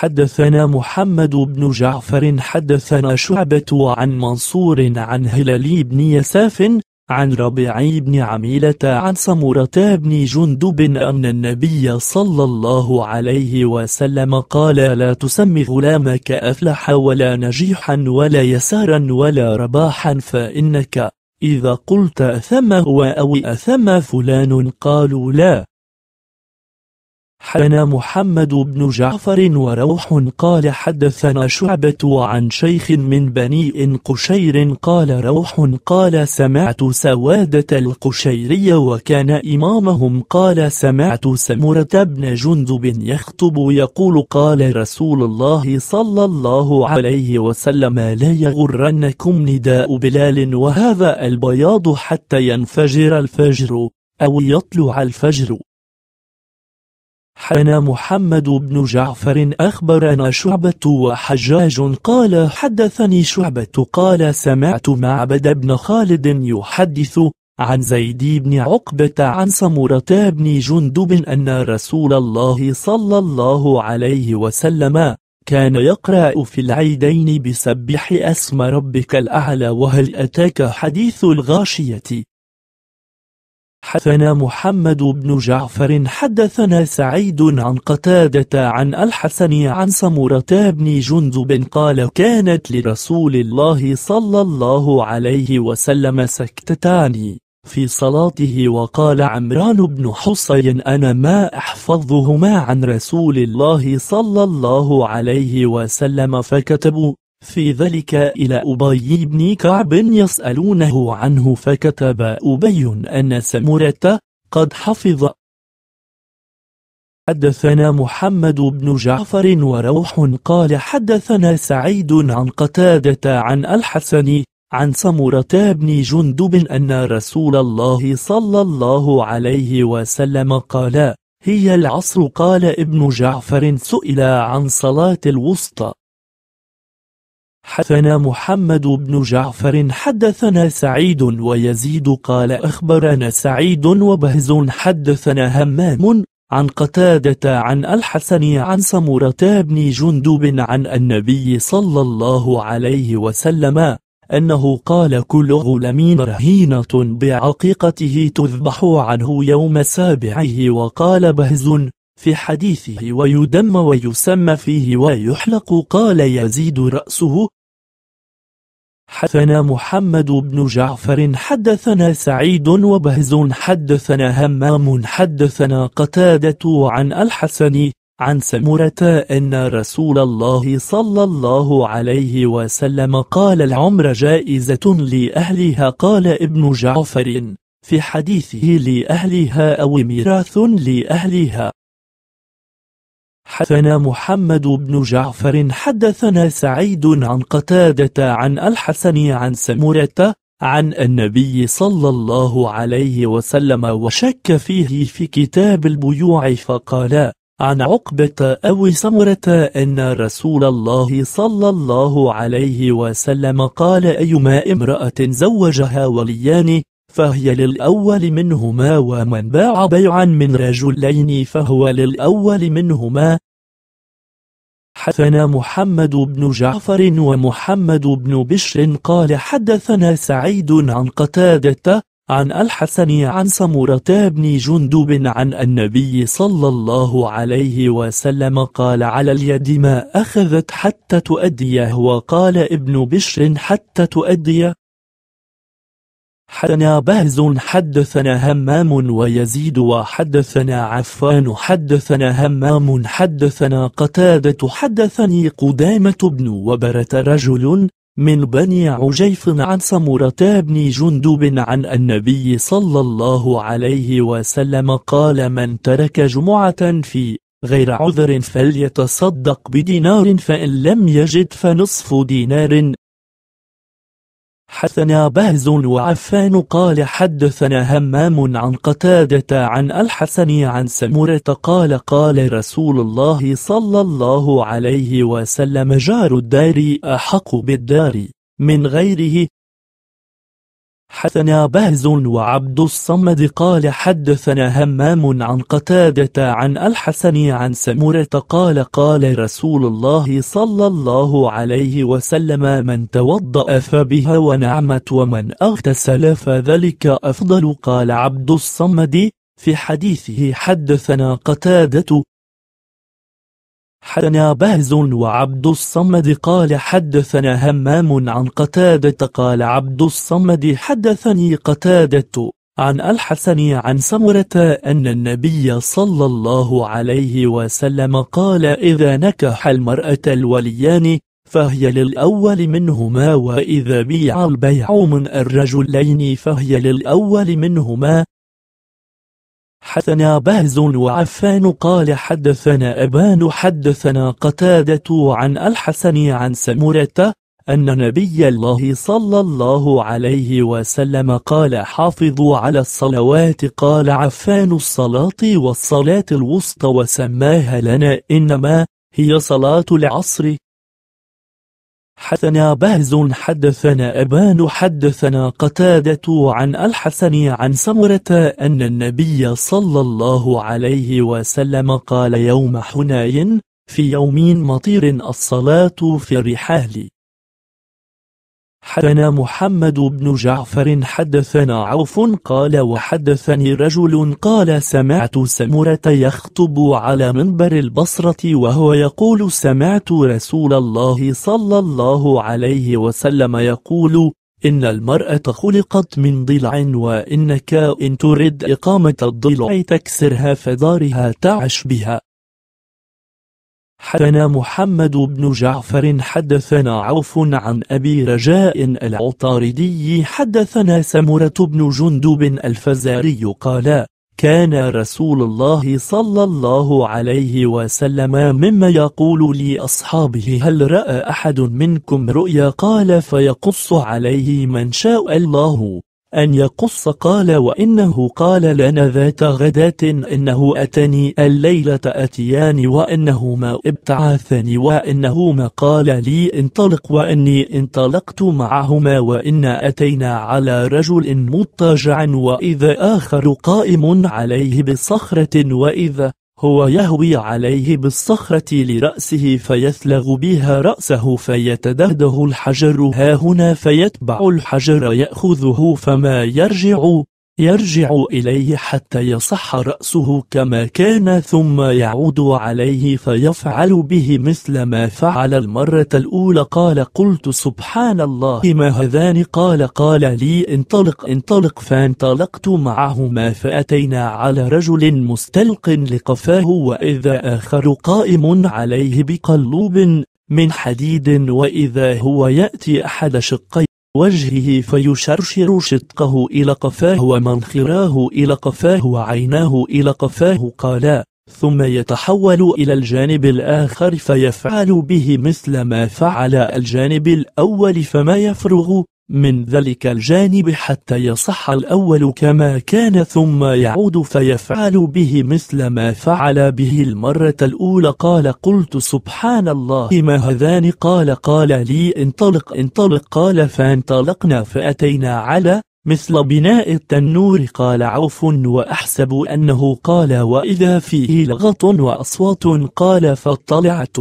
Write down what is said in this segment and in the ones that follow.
حدثنا محمد بن جعفر حدثنا شعبة عن منصور عن هلال بن يساف عن ربيعي بن عميلة عن سمرة بن جندب أن النبي صلى الله عليه وسلم قال لا تسم غلامك أفلح ولا نجيحا ولا يسارا ولا رباحا فإنك إذا قلت أثم هو أو أثم فلان قالوا لا حدثنا محمد بن جعفر وروح قال حدثنا شعبة عن شيخ من بني قشير قال روح قال سمعت سوادة القشيرية وكان إمامهم قال سمعت سمرة بن جندب يخطب يقول قال رسول الله صلى الله عليه وسلم لا يغرنكم نداء بلال وهذا البياض حتى ينفجر الفجر أو يطلع الفجر حنا محمد بن جعفر أخبرنا شعبة وحجاج قال حدثني شعبة قال سمعت معبد بن خالد يحدث عن زيد بن عقبة عن سمرة بن جندب أن رسول الله صلى الله عليه وسلم كان يقرأ في العيدين بسبح اسم ربك الأعلى وهل أتاك حديث الغاشية حدثنا محمد بن جعفر حدثنا سعيد عن قتادة عن الحسن عن سمرة بن جندب قال كانت لرسول الله صلى الله عليه وسلم سكتتان في صلاته وقال عمران بن حصين أنا ما أحفظهما عن رسول الله صلى الله عليه وسلم فكتبوا في ذلك إلى أبي بن كعب يسألونه عنه فكتب أبي أن سمرة قد حفظ حدثنا محمد بن جعفر وروح قال حدثنا سعيد عن قتادة عن الحسن عن سمرة بن جندب أن رسول الله صلى الله عليه وسلم قال هي العصر قال ابن جعفر سئل عن صلاة الوسطى حدثنا محمد بن جعفر حدثنا سعيد ويزيد قال أخبرنا سعيد وبهز حدثنا همام عن قتادة عن الحسن عن سمرة بن جندب عن النبي صلى الله عليه وسلم أنه قال كل غلام رهينة بعقيقته تذبح عنه يوم سابعه وقال بهز في حديثه ويدم ويسمى فيه ويحلق قال يزيد رأسه حدثنا محمد بن جعفر حدثنا سعيد وبهز حدثنا همام حدثنا قتادة عن الحسن عن سمرة أن رسول الله صلى الله عليه وسلم قال العمر جائزة لأهلها قال ابن جعفر في حديثه لأهلها أو ميراث لأهلها حدثنا محمد بن جعفر حدثنا سعيد عن قتادة عن الحسن عن سمرة عن النبي صلى الله عليه وسلم وشك فيه في كتاب البيوع فقال عن عقبة أو سمرة أن رسول الله صلى الله عليه وسلم قال أيما امرأة زوجها وليان فهي للأول منهما ومن باع بيعا من رجلين فهو للأول منهما حدثنا محمد بن جعفر ومحمد بن بشر قال حدثنا سعيد عن قتادة عن الحسن عن سمرة بن جندب عن النبي صلى الله عليه وسلم قال على اليد ما أخذت حتى تؤديه وقال ابن بشر حتى تؤديه حدثنا بهز حدثنا همام ويزيد وحدثنا عفان حدثنا همام حدثنا قتادة حدثني قدامة بن وبرة رجل من بني عجيف عن سمرة بن جندب عن النبي صلى الله عليه وسلم قال من ترك جمعة في غير عذر فليتصدق بدينار فإن لم يجد فنصف دينار حدثنا بهز وعفان قال حدثنا همام عن قتادة عن الحسن عن سمرة قال قال رسول الله صلى الله عليه وسلم جار الدار أحق بالدار من غيره حدثنا بهز وعبد الصمد قال حدثنا همام عن قتادة عن الحسن عن سمرة قال قال رسول الله صلى الله عليه وسلم من توضأ فبها ونعمت ومن اغتسل فذلك أفضل قال عبد الصمد في حديثه حدثنا قتادة حدثنا بهز وعبد الصمد قال حدثنا همام عن قتادة قال عبد الصمد حدثني قتادة عن الحسن عن سمرة أن النبي صلى الله عليه وسلم قال إذا نكح المرأة الوليان فهي للأول منهما وإذا بيع البيع من الرجلين فهي للأول منهما حدثنا بهز وعفان قال حدثنا أبان حدثنا قتادة عن الحسن عن سمرة أن نبي الله صلى الله عليه وسلم قال حافظوا على الصلوات قال عفان الصلاة والصلاة الوسطى وسماها لنا إنما هي صلاة العصر حدثنا بهز حدثنا أبان حدثنا قتادة عن الحسن عن سمرة أن النبي صلى الله عليه وسلم قال يوم حنين في يومين مطير الصلاة في الرحال حدثنا محمد بن جعفر حدثنا عوف قال وحدثني رجل قال سمعت سمرة يخطب على منبر البصرة وهو يقول سمعت رسول الله صلى الله عليه وسلم يقول إن المرأة خلقت من ضلع وإنك إن ترد إقامة الضلع تكسرها فدارها تعش بها حدثنا محمد بن جعفر حدثنا عوف عن أبي رجاء العطاردي حدثنا سمرة بن جندب الفزاري قال كان رسول الله صلى الله عليه وسلم مما يقول لأصحابه هل رأى أحد منكم رؤيا قال فيقص عليه من شاء الله أن يقص قال وإنه قال لنا ذات غداة إنه أتني الليلة أتيان وإنهما ابتعاثني وإنهما قال لي انطلق وإني انطلقت معهما وإنا أتينا على رجل مضطجع وإذا آخر قائم عليه بصخرة وإذا هو يهوي عليه بالصخرة لرأسه فيثلغ بها رأسه فيتدهده الحجر هاهنا فيتبع الحجر يأخذه فما يرجع يرجع إليه حتى يصح رأسه كما كان ثم يعود عليه فيفعل به مثل ما فعل المرة الأولى قال قلت سبحان الله ما هذان قال قال لي انطلق انطلق فانطلقت معهما فأتينا على رجل مستلق لقفاه وإذا آخر قائم عليه بقلوب من حديد وإذا هو يأتي أحد شقي وجهه فيشرشر شطقه إلى قفاه ومنخراه إلى قفاه وعيناه إلى قفاه قالا ثم يتحول إلى الجانب الآخر فيفعل به مثل ما فعل الجانب الأول فما يفرغ من ذلك الجانب حتى يصح الأول كما كان ثم يعود فيفعل به مثل ما فعل به المرة الأولى قال قلت سبحان الله ما هذان قال قال لي انطلق انطلق قال فانطلقنا فأتينا على مثل بناء التنور قال عوف وأحسب أنه قال وإذا فيه لغط وأصوات قال فاطلعت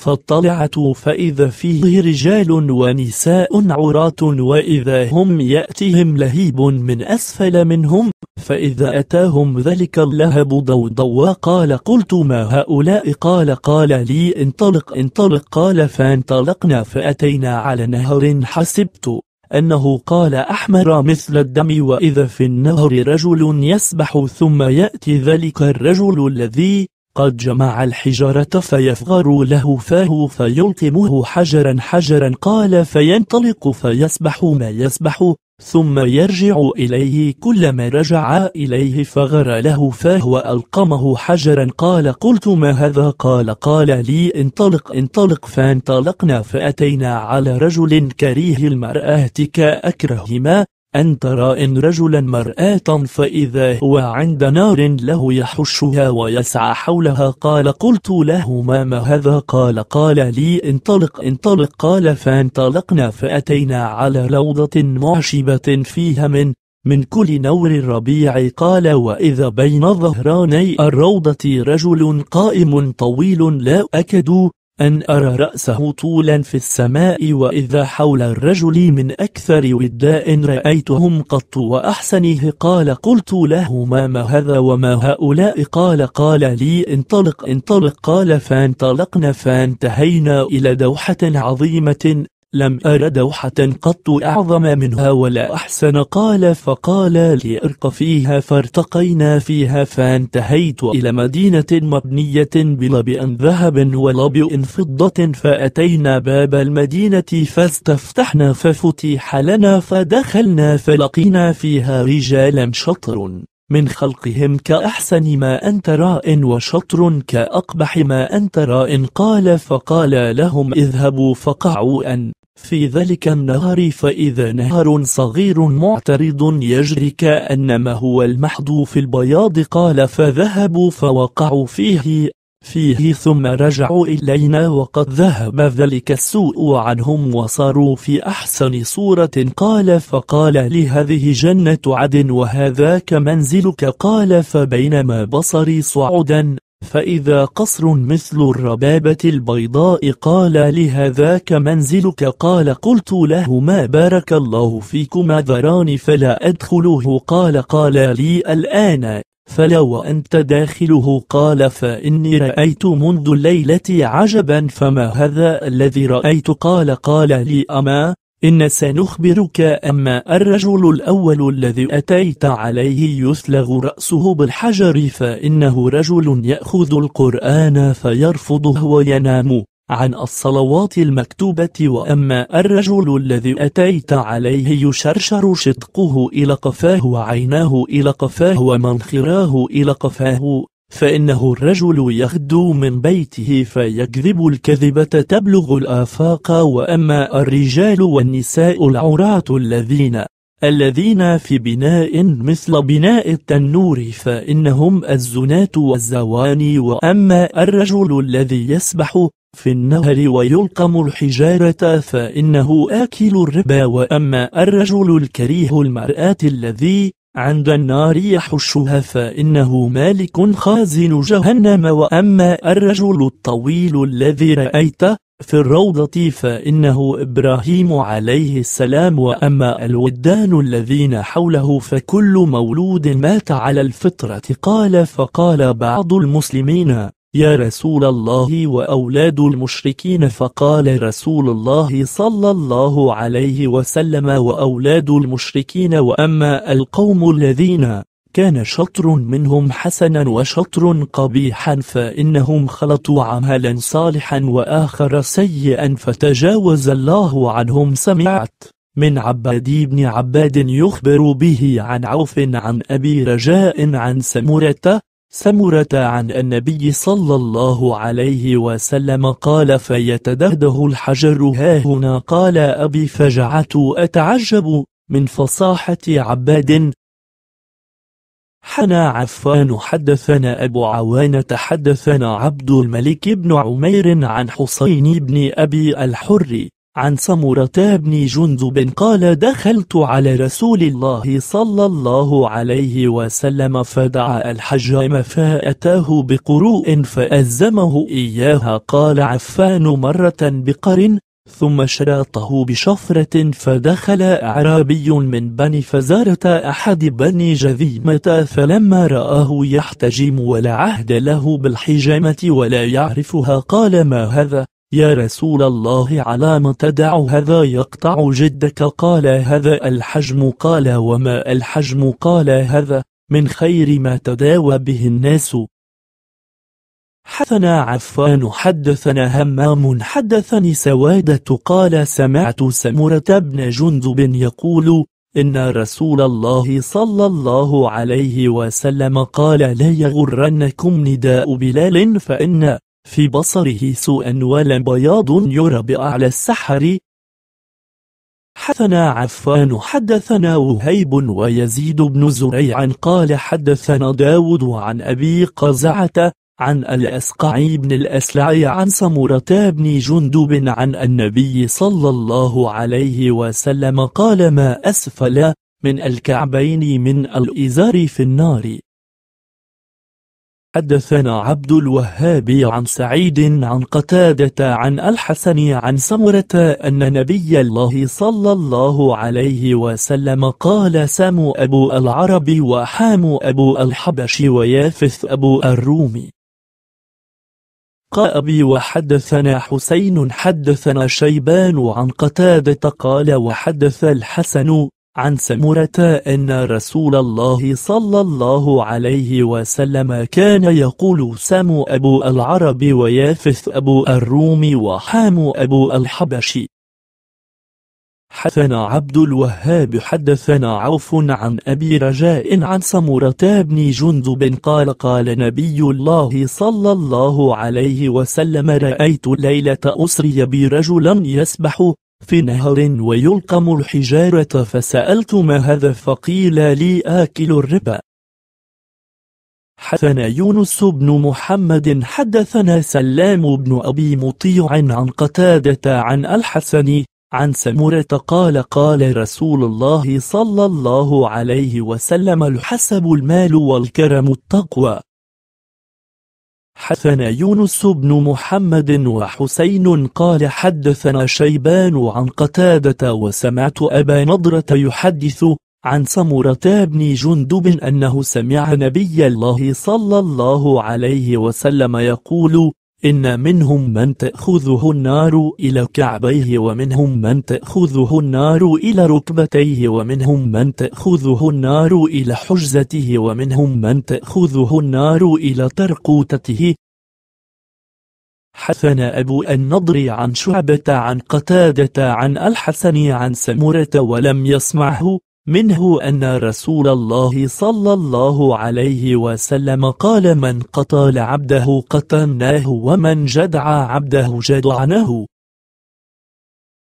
فاطلعت فإذا فيه رجال ونساء عرات وإذا هم يأتيهم لهيب من أسفل منهم فإذا أتاهم ذلك اللهب ضوضوا قال قلت ما هؤلاء قال قال لي انطلق انطلق قال فانطلقنا فأتينا على نهر حسبت أنه قال أحمر مثل الدم وإذا في النهر رجل يسبح ثم يأتي ذلك الرجل الذي قد جمع الحجارة فيفغر له فاه فيلقمه حجرا حجرا قال فينطلق فيسبح ما يسبح ثم يرجع إليه كلما رجع إليه فغر له فهو ألقمه حجرا قال قلت ما هذا قال قال لي انطلق انطلق فانطلقنا فأتينا على رجل كريه المرأة كأكرهما أن ترى إن رجلا مرآة فإذا هو عند نار له يحشها ويسعى حولها قال قلت له ما ما هذا قال قال لي انطلق انطلق قال فانطلقنا فأتينا على روضة معشبة فيها من من كل نور الربيع قال وإذا بين ظهراني الروضة رجل قائم طويل لا أكد أن أرى رأسه طولا في السماء وإذا حول الرجل من أكثر وداء رأيتهم قط وأحسنه قال قلت له ما ما هذا وما هؤلاء قال قال لي انطلق انطلق قال فانطلقنا فانتهينا إلى دوحة عظيمة لم أر دوحة قط أعظم منها ولا أحسن قال فقال لي ارق فيها فارتقينا فيها فانتهيت إلى مدينة مبنية بلبئ ذهب ولبئ فضة فأتينا باب المدينة فاستفتحنا ففتح لنا فدخلنا فلقينا فيها رجالا شطر من خلقهم كأحسن ما أنت راء وشطر كأقبح ما أنت راء قال فقال لهم اذهبوا فقعوا أن في ذلك النهار فإذا نهر صغير معترض يجري كأنما هو المحض في البياض قال فذهبوا فوقعوا فيه فيه ثم رجعوا إلينا وقد ذهب ذلك السوء عنهم وصاروا في أحسن صورة قال فقال لي هذه جنة عدن وهذاك منزلك قال فبينما بصري صعدا فإذا قصر مثل الربابة البيضاء قال لهذاك منزلك قال قلت له ما بارك الله فيكما ذران فلا أدخله قال قال لي الآن فلو أنت داخله قال فإني رأيت منذ الليلة عجبا فما هذا الذي رأيت قال قال لي أما إن سنخبرك أما الرجل الأول الذي أتيت عليه يثلغ رأسه بالحجر فإنه رجل يأخذ القرآن فيرفضه وينام عن الصلوات المكتوبة وأما الرجل الذي أتيت عليه يشرشر شدقه إلى قفاه وعيناه إلى قفاه ومنخراه إلى قفاه فإنه الرجل يغدو من بيته فيكذب الكذبة تبلغ الآفاق وأما الرجال والنساء العراة الذين الذين في بناء مثل بناء التنور فإنهم الزنات والزواني وأما الرجل الذي يسبح في النهر ويلقم الحجارة فإنه آكل الربا وأما الرجل الكريه المرآة الذي عند النار يحشها فإنه مالك خازن جهنم وأما الرجل الطويل الذي رأيته في الروضة فإنه إبراهيم عليه السلام وأما الودان الذين حوله فكل مولود مات على الفطرة قال فقال بعض المسلمين يا رسول الله وأولاد المشركين فقال رسول الله صلى الله عليه وسلم وأولاد المشركين وأما القوم الذين كان شطر منهم حسنا وشطر قبيحا فإنهم خلطوا عملا صالحا وآخر سيئا فتجاوز الله عنهم سمعت من عباد بن عباد يخبر به عن عوف عن أبي رجاء عن سمرة سمرة عن النبي صلى الله عليه وسلم قال فيتدهده الحجر هاهنا قال أبي فجعت أتعجب من فصاحة عباد حنا عفان حدثنا أبو عوانة حدثنا عبد الملك بن عمير عن حسين بن أبي الحر عن سمرة بن جندب قال دخلت على رسول الله صلى الله عليه وسلم فدعا الحجام فأتاه بقروء فأزمه إياها قال عفان مرة بقر ثم شراطه بشفرة فدخل أعرابي من بني فزارة أحد بني جذيمة فلما رآه يحتجم ولا عهد له بالحجامة ولا يعرفها قال ما هذا يا رسول الله على ما تدع هذا يقطع جدك قال هذا الحجم قال وما الحجم قال هذا من خير ما تداوى به الناس حثنا عفان حدثنا همام حدثني سوادة قال سمعت سمرة بن جندب يقول إن رسول الله صلى الله عليه وسلم قال لا يغرنكم نداء بلال فإن في بصره سوء ولا بياض يرى بأعلى السحر حدثنا عفان حدثنا وهيب ويزيد بن زريع قال حدثنا داود عن أبي قزعة عن الأسقعي بن الأسلعي عن سمرة بن جندب عن النبي صلى الله عليه وسلم قال ما أسفل من الكعبين من الإزار في النار حدثنا عبد الوهاب عن سعيد عن قتادة عن الحسن عن سمرة أن نبي الله صلى الله عليه وسلم قال سام أبو العرب وحام أبو الحبش ويافث أبو الروم قال أبي وحدثنا حسين حدثنا شيبان عن قتادة قال وحدث الحسن عن سمرة أن رسول الله صلى الله عليه وسلم كان يقول سم أبو العرب ويافث أبو الروم وحام أبو الحبشي حدثنا عبد الوهاب حدثنا عوف عن أبي رجاء عن سمرة بن جندب قال قال نبي الله صلى الله عليه وسلم رأيت ليلة أسري برجلا يسبح في نهر ويلقم الحجارة فسألت ما هذا فقيل لي آكل الربا حدثنا يونس بن محمد حدثنا سلام بن أبي مطيع عن قتادة عن الحسن عن سمرة قال قال رسول الله صلى الله عليه وسلم الحسب المال والكرم التقوى حدثنا يونس بن محمد وحسين قال حدثنا شيبان عن قتادة وسمعت أبا نضرة يحدث عن سمرة بن جندب أنه سمع نبي الله صلى الله عليه وسلم يقول إن منهم من تأخذه النار إلى كعبيه ومنهم من تأخذه النار إلى ركبتيه ومنهم من تأخذه النار إلى حجزته ومنهم من تأخذه النار إلى ترقوتته حثنا أبو النضر عن شعبة عن قتادة عن الحسن عن سمرة ولم يسمعه منه أن رسول الله صلى الله عليه وسلم قال من قتل عبده قتلناه ومن جدع عبده جدعناه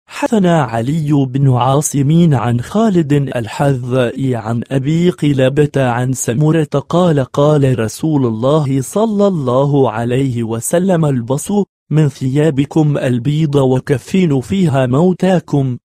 حثنا علي بن عاصم عن خالد الحذائي عن أبي قلابة عن سمرة قال قال رسول الله صلى الله عليه وسلم البصو من ثيابكم البيض وكفين فيها موتاكم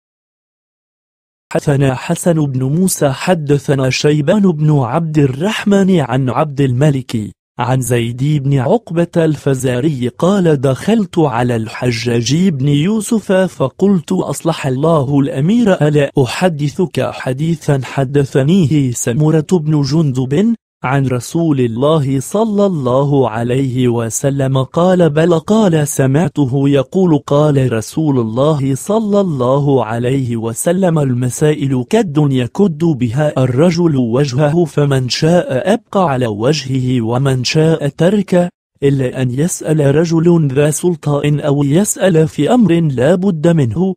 حدثنا حسن بن موسى حدثنا شيبان بن عبد الرحمن عن عبد الملك عن زيد بن عقبة الفزاري قال دخلت على الحجاج بن يوسف فقلت أصلح الله الأمير ألا أحدثك حديثا حدثنيه سمرة بن جندب عن رسول الله صلى الله عليه وسلم قال بل قال سمعته يقول قال رسول الله صلى الله عليه وسلم المسائل كد يكد بها الرجل وجهه فمن شاء أبقى على وجهه ومن شاء ترك إلا أن يسأل رجل ذا سلطان أو يسأل في أمر لا بد منه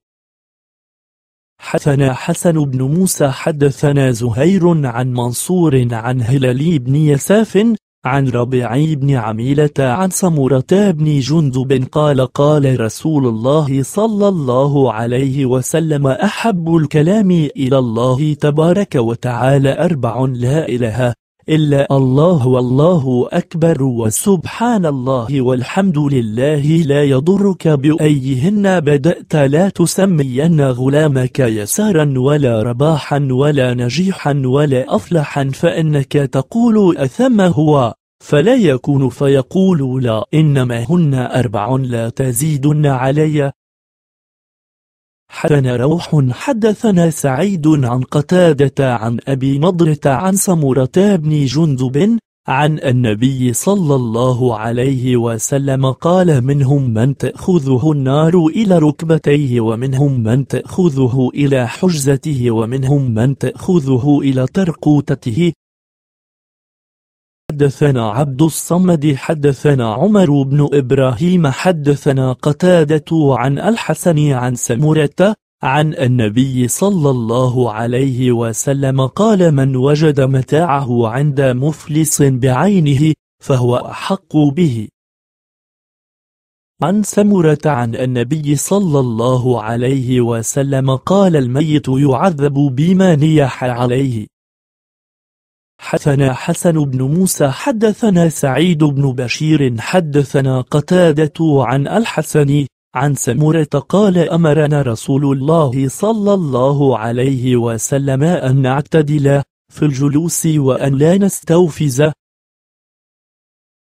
حدثنا حسن بن موسى حدثنا زهير عن منصور عن هلال بن يساف عن ربيع بن عميلة عن سمرة بن جندب قال قال رسول الله صلى الله عليه وسلم أحب الكلام إلى الله تبارك وتعالى أربع لا إله إلا الله والله أكبر وسبحان الله والحمد لله لا يضرك بأيهن بدأت لا تسمين غلامك يسارا ولا رباحا ولا نجيحا ولا أفلحا فإنك تقول أثم هو فلا يكون فيقول لا إنما هن أربع لا تزيدن علي حدثنا روح حدثنا سعيد عن قتادة عن أبي نضرة عن سمرة بن جندب عن النبي صلى الله عليه وسلم قال منهم من تأخذه النار إلى ركبتيه ومنهم من تأخذه إلى حجزته ومنهم من تأخذه إلى ترقوتته حدثنا عبد الصمد حدثنا عمر بن إبراهيم حدثنا قتادة عن الحسن عن سمرة عن النبي صلى الله عليه وسلم قال من وجد متاعه عند مفلس بعينه فهو أحق به عن سمرة عن النبي صلى الله عليه وسلم قال الميت يعذب بما نيح عليه حدثنا حسن بن موسى حدثنا سعيد بن بشير حدثنا قتادة عن الحسن عن سمرة قال أمرنا رسول الله صلى الله عليه وسلم أن نعتدل في الجلوس وأن لا نستوفز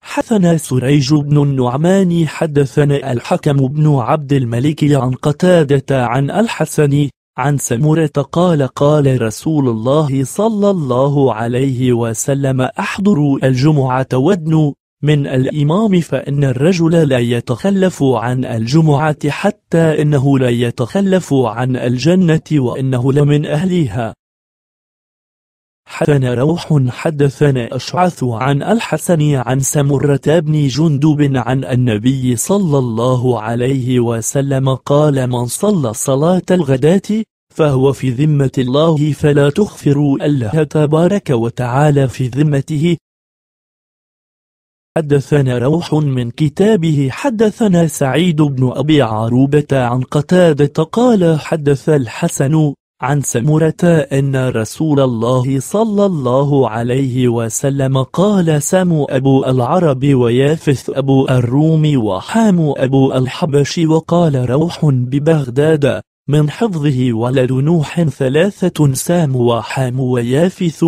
حدثنا سريج بن النعمان حدثنا الحكم بن عبد الملك عن قتادة عن الحسن عن سمرة قال قال رسول الله صلى الله عليه وسلم أحضروا الجمعة ودنوا من الإمام فإن الرجل لا يتخلف عن الجمعة حتى إنه لا يتخلف عن الجنة وإنه لمن أهلها حدثنا روح حدثنا أشعث عن الحسن عن سمرة بن جندب عن النبي صلى الله عليه وسلم قال من صلى صلاة الغداة فهو في ذمة الله فلا تغفروا الله تبارك وتعالى في ذمته حدثنا روح من كتابه حدثنا سعيد بن أبي عروبة عن قتادة قال حدث الحسن عن سمرة أن رسول الله صلى الله عليه وسلم قال سام أبو العرب ويافث أبو الروم وحام أبو الحبش وقال روح ببغداد من حفظه ولد نوح ثلاثة سام وحام ويافث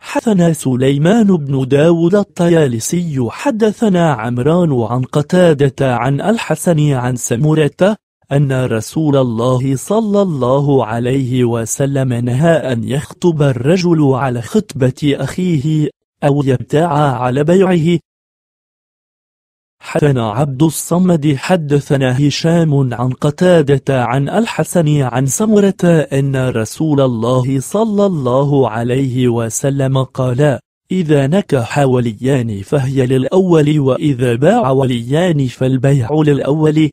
حدثنا سليمان بن داود الطيالسي حدثنا عمران عن قتادة عن الحسن عن سمرة أن رسول الله صلى الله عليه وسلم نهى أن يخطب الرجل على خطبة أخيه أو يبتاع على بيعه حدثنا عبد الصمد حدثنا هشام عن قتادة عن الحسن عن سمرة أن رسول الله صلى الله عليه وسلم قال إذا نكح وليان فهي للأول وإذا باع وليان فالبيع للأول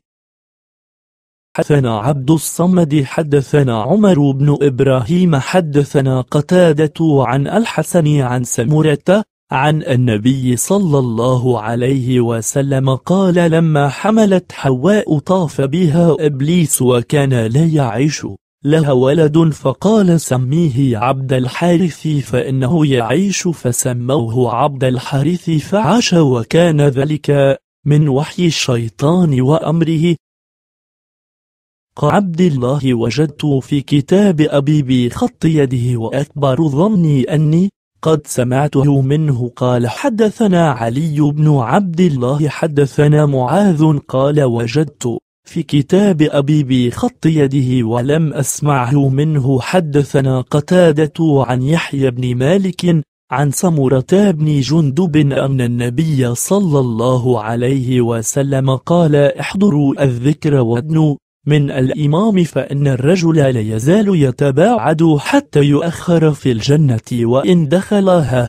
حدثنا عبد الصمد حدثنا عمر بن إبراهيم حدثنا قتادة عن الحسن عن سمرة عن النبي صلى الله عليه وسلم قال لما حملت حواء طاف بها إبليس وكان لا يعيش لها ولد فقال سميه عبد الحارث فإنه يعيش فسموه عبد الحارث فعاش وكان ذلك من وحي الشيطان وأمره عبد الله وجدت في كتاب أبي بخط يده وأكبر ظني أني قد سمعته منه قال حدثنا علي بن عبد الله حدثنا معاذ قال وجدت في كتاب أبي بخط يده ولم أسمعه منه حدثنا قتادة عن يحيى بن مالك عن سمرة بن جندب أن النبي صلى الله عليه وسلم قال احضروا الذكر وادنوا من الإمام فإن الرجل لا يزال يتباعد حتى يؤخر في الجنة وإن دخلها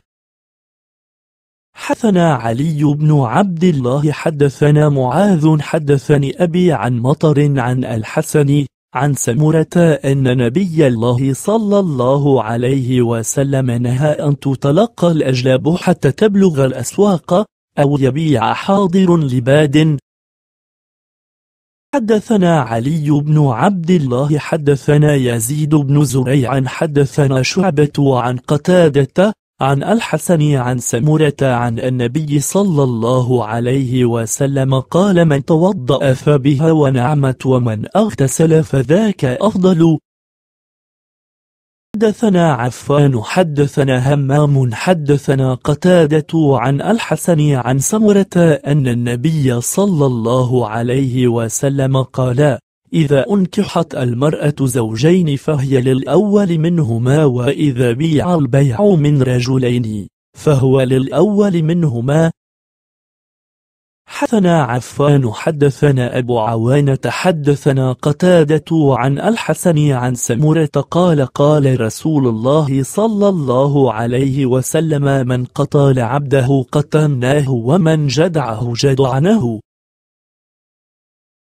حثنا علي بن عبد الله حدثنا معاذ حدثني أبي عن مطر عن الحسن عن سمرة أن نبي الله صلى الله عليه وسلم نهى أن تتلقى الأجلاب حتى تبلغ الأسواق أو يبيع حاضر لباد حدثنا علي بن عبد الله حدثنا يزيد بن زريع حدثنا شعبة عن قتادة عن الحسن عن سمرة عن النبي صلى الله عليه وسلم قال من توضأ فبها ونعمت ومن اغتسل فذاك أفضل حدثنا عفان حدثنا همام حدثنا قتادة عن الحسن عن سمرة أن النبي صلى الله عليه وسلم قال إذا أنكحت المرأة زوجين فهي للأول منهما وإذا بيع البيع من رجلين فهو للأول منهما حدثنا عفان حدثنا أبو عوانة حدثنا قتادة عن الحسن عن سمرة قال قال رسول الله صلى الله عليه وسلم من قتل عبده قتلناه ومن جدعه جدعناه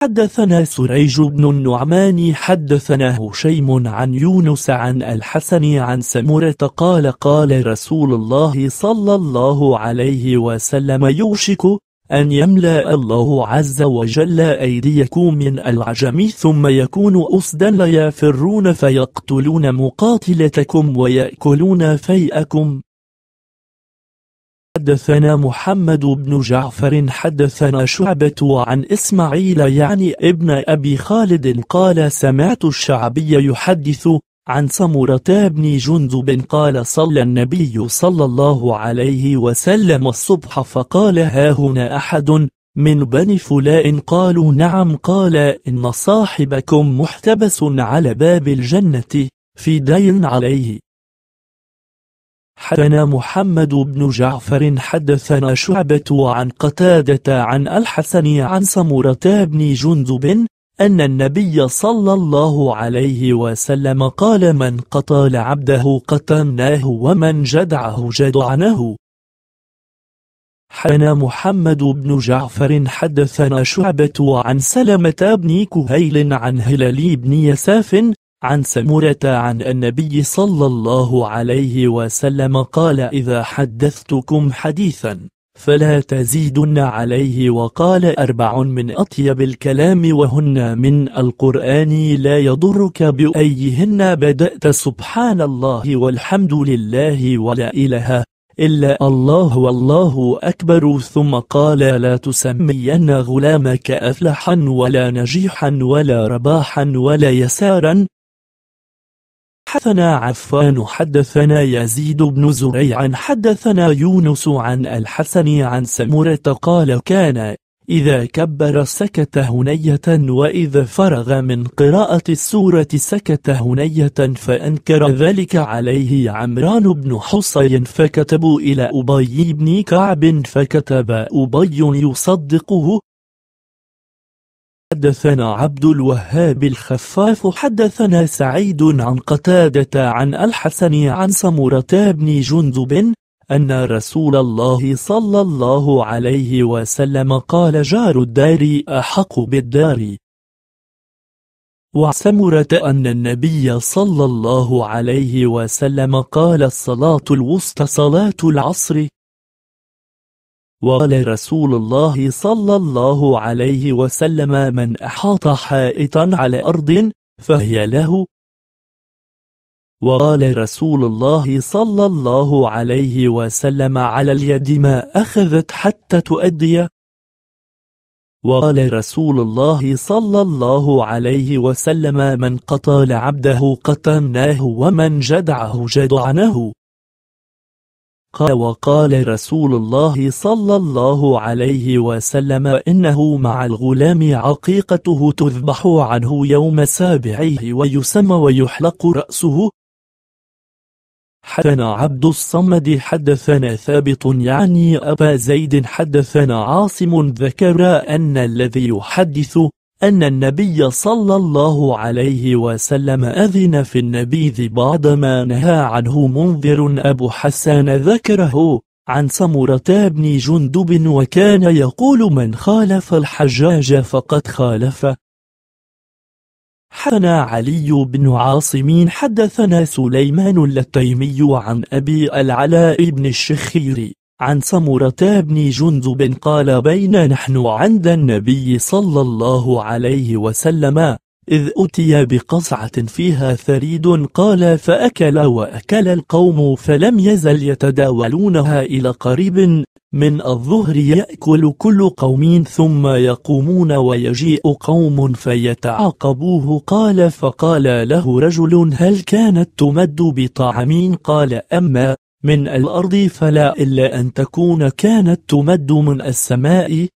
حدثنا سريج بن النعمان حدثنا هشيم عن يونس عن الحسن عن سمرة قال قال رسول الله صلى الله عليه وسلم يوشك أن يملأ الله عز وجل أيديكم من العجم ثم يكون أسدا يفرون فيقتلون مقاتلتكم ويأكلون فيئكم حدثنا محمد بن جعفر حدثنا شعبة عن إسماعيل يعني ابن أبي خالد قال سمعت الشعبي يحدث عن سمرة بن جندب قال صلى النبي صلى الله عليه وسلم الصبح فقال هاهنا أحد من بني فلاء قالوا نعم قال إن صاحبكم محتبس على باب الجنة في دين عليه حدثنا محمد بن جعفر حدثنا شعبة عن قتادة عن الحسن عن سمرة بن جندب أن النبي صلى الله عليه وسلم قال من قتل عبده قتلناه ومن جدعه جدعناه حنا محمد بن جعفر حدثنا شعبة عن سلمة بن كهيل عن هلال بن يساف عن سمرة عن النبي صلى الله عليه وسلم قال إذا حدثتكم حديثا فلا تزيدن عليه وقال أربع من أطيب الكلام وهن من القرآن لا يضرك بأيهن بدأت سبحان الله والحمد لله ولا إله إلا الله والله أكبر ثم قال لا تسمين غلامك أفلحا ولا نجيحا ولا رباحا ولا يسارا حدثنا عفان حدثنا يزيد بن زريع حدثنا يونس عن الحسن عن سمرة قال كان إذا كبر سكت هنية وإذا فرغ من قراءة السورة سكت هنية فأنكر ذلك عليه عمران بن حصي فكتبوا إلى أبي بن كعب فكتب أبي يصدقه حدثنا عبد الوهاب الخفاف حدثنا سعيد عن قتادة عن الحسن عن سمرة بن جندب أن رسول الله صلى الله عليه وسلم قال جار الدار أحق بالدار وسمرة أن النبي صلى الله عليه وسلم قال الصلاة الوسطى صلاة العصر وقال رسول الله صلى الله عليه وسلم من أحاط حائطا على أرض فهي له وقال رسول الله صلى الله عليه وسلم على اليد ما أخذت حتى تؤدي وقال رسول الله صلى الله عليه وسلم من قتل عبده قتلناه ومن جدعه جدعناه قال وقال رسول الله صلى الله عليه وسلم إنه مع الغلام عقيقته تذبح عنه يوم سابعه ويسمى ويحلق رأسه حدثنا عبد الصمد حدثنا ثابت يعني أبا زيد حدثنا عاصم ذكر أن الذي يحدث أن النبي صلى الله عليه وسلم أذن في النبيذ بعدما نهى عنه منذر أبو حسان ذكره عن سمرة بن جندب وكان يقول من خالف الحجاج فقد خالف حسن علي بن عاصم حدثنا سليمان اللتيمي عن أبي العلاء بن الشخيري عن سمرة بن جندب قال بين نحن عند النبي صلى الله عليه وسلم إذ أتي بقصعة فيها ثريد قال فأكل وأكل القوم فلم يزل يتداولونها إلى قريب من الظهر يأكل كل قوم ثم يقومون ويجيء قوم فيتعاقبوه قال فقال له رجل هل كانت تمد بطعمين قال أما من الأرض فلا إلا أن تكون كانت تمد من السماء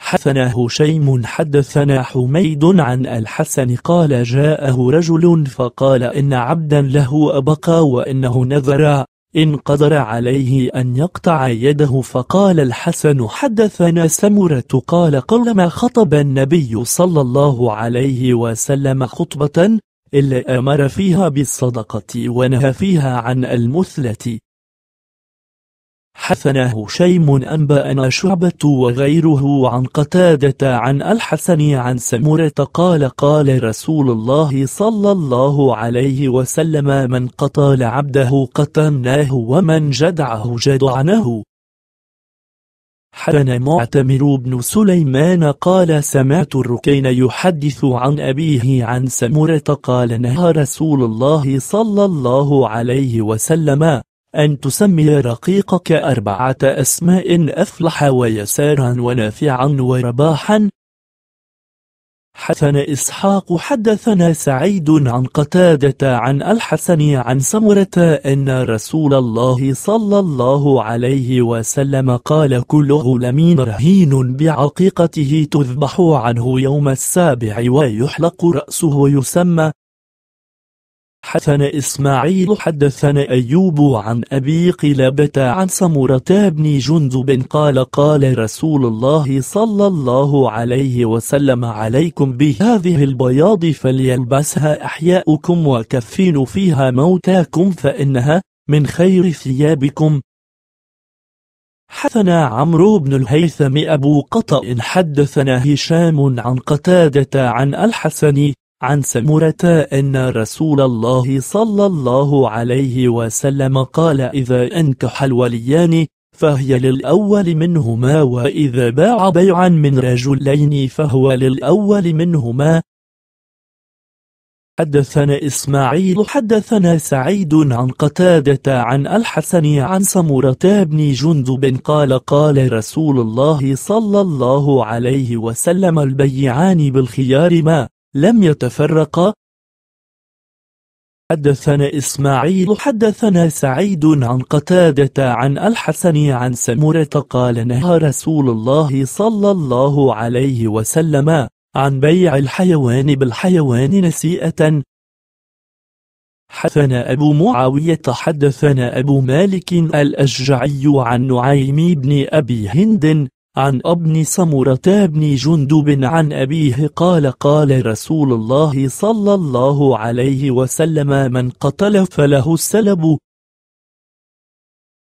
حدثنا هشيم حدثنا حميد عن الحسن قال جاءه رجل فقال إن عبدا له أبقى وإنه نذر إن قدر عليه أن يقطع يده فقال الحسن حدثنا سمرة قال قلما خطب النبي صلى الله عليه وسلم خطبة إلا أمر فيها بالصدقة ونهى فيها عن المثلة حسنه شيم أنبأنا شعبة وغيره عن قتادة عن الحسن عن سمرة قال قال رسول الله صلى الله عليه وسلم من قتل عبده قتلناه ومن جدعه جدعناه حدثنا معتمر بن سليمان قال سمعت الركين يحدث عن أبيه عن سمرة قال نهى رسول الله صلى الله عليه وسلم أن تسمي رقيقك أربعة أسماء أفلح ويسارا ونافعا ورباحا حدثنا إسحاق حدثنا سعيد عن قتادة عن الحسن عن سمرة أن رسول الله صلى الله عليه وسلم قال كل غلام رهين بعقيقته تذبح عنه يوم السابع ويحلق رأسه يسمى حدثنا إسماعيل حدثنا أيوب عن أبي قلابة عن سمرة بن جندب قال قال رسول الله صلى الله عليه وسلم عليكم بهذه البياض فليلبسها أحياؤكم وكفين فيها موتاكم فإنها من خير ثيابكم حدثنا عمرو بن الهيثم أبو قطأ حدثنا هشام عن قتادة عن الحسن عن سمرة أن رسول الله صلى الله عليه وسلم قال إذا أنكح الوليان فهي للأول منهما وإذا باع بيعا من رجلين فهو للأول منهما حدثنا إسماعيل حدثنا سعيد عن قتادة عن الحسن عن سمرة بن جندب قال قال رسول الله صلى الله عليه وسلم البيعان بالخيار ما لم يتفرقا حدثنا إسماعيل حدثنا سعيد عن قتادة عن الحسن عن سمرة قال نهى رسول الله صلى الله عليه وسلم عن بيع الحيوان بالحيوان نسيئة حدثنا أبو معاوية حدثنا أبو مالك الأشجعي عن نعيم بن أبي هند عن ابن سمرة بن جندب عن أبيه قال قال رسول الله صلى الله عليه وسلم من قتل فله السلب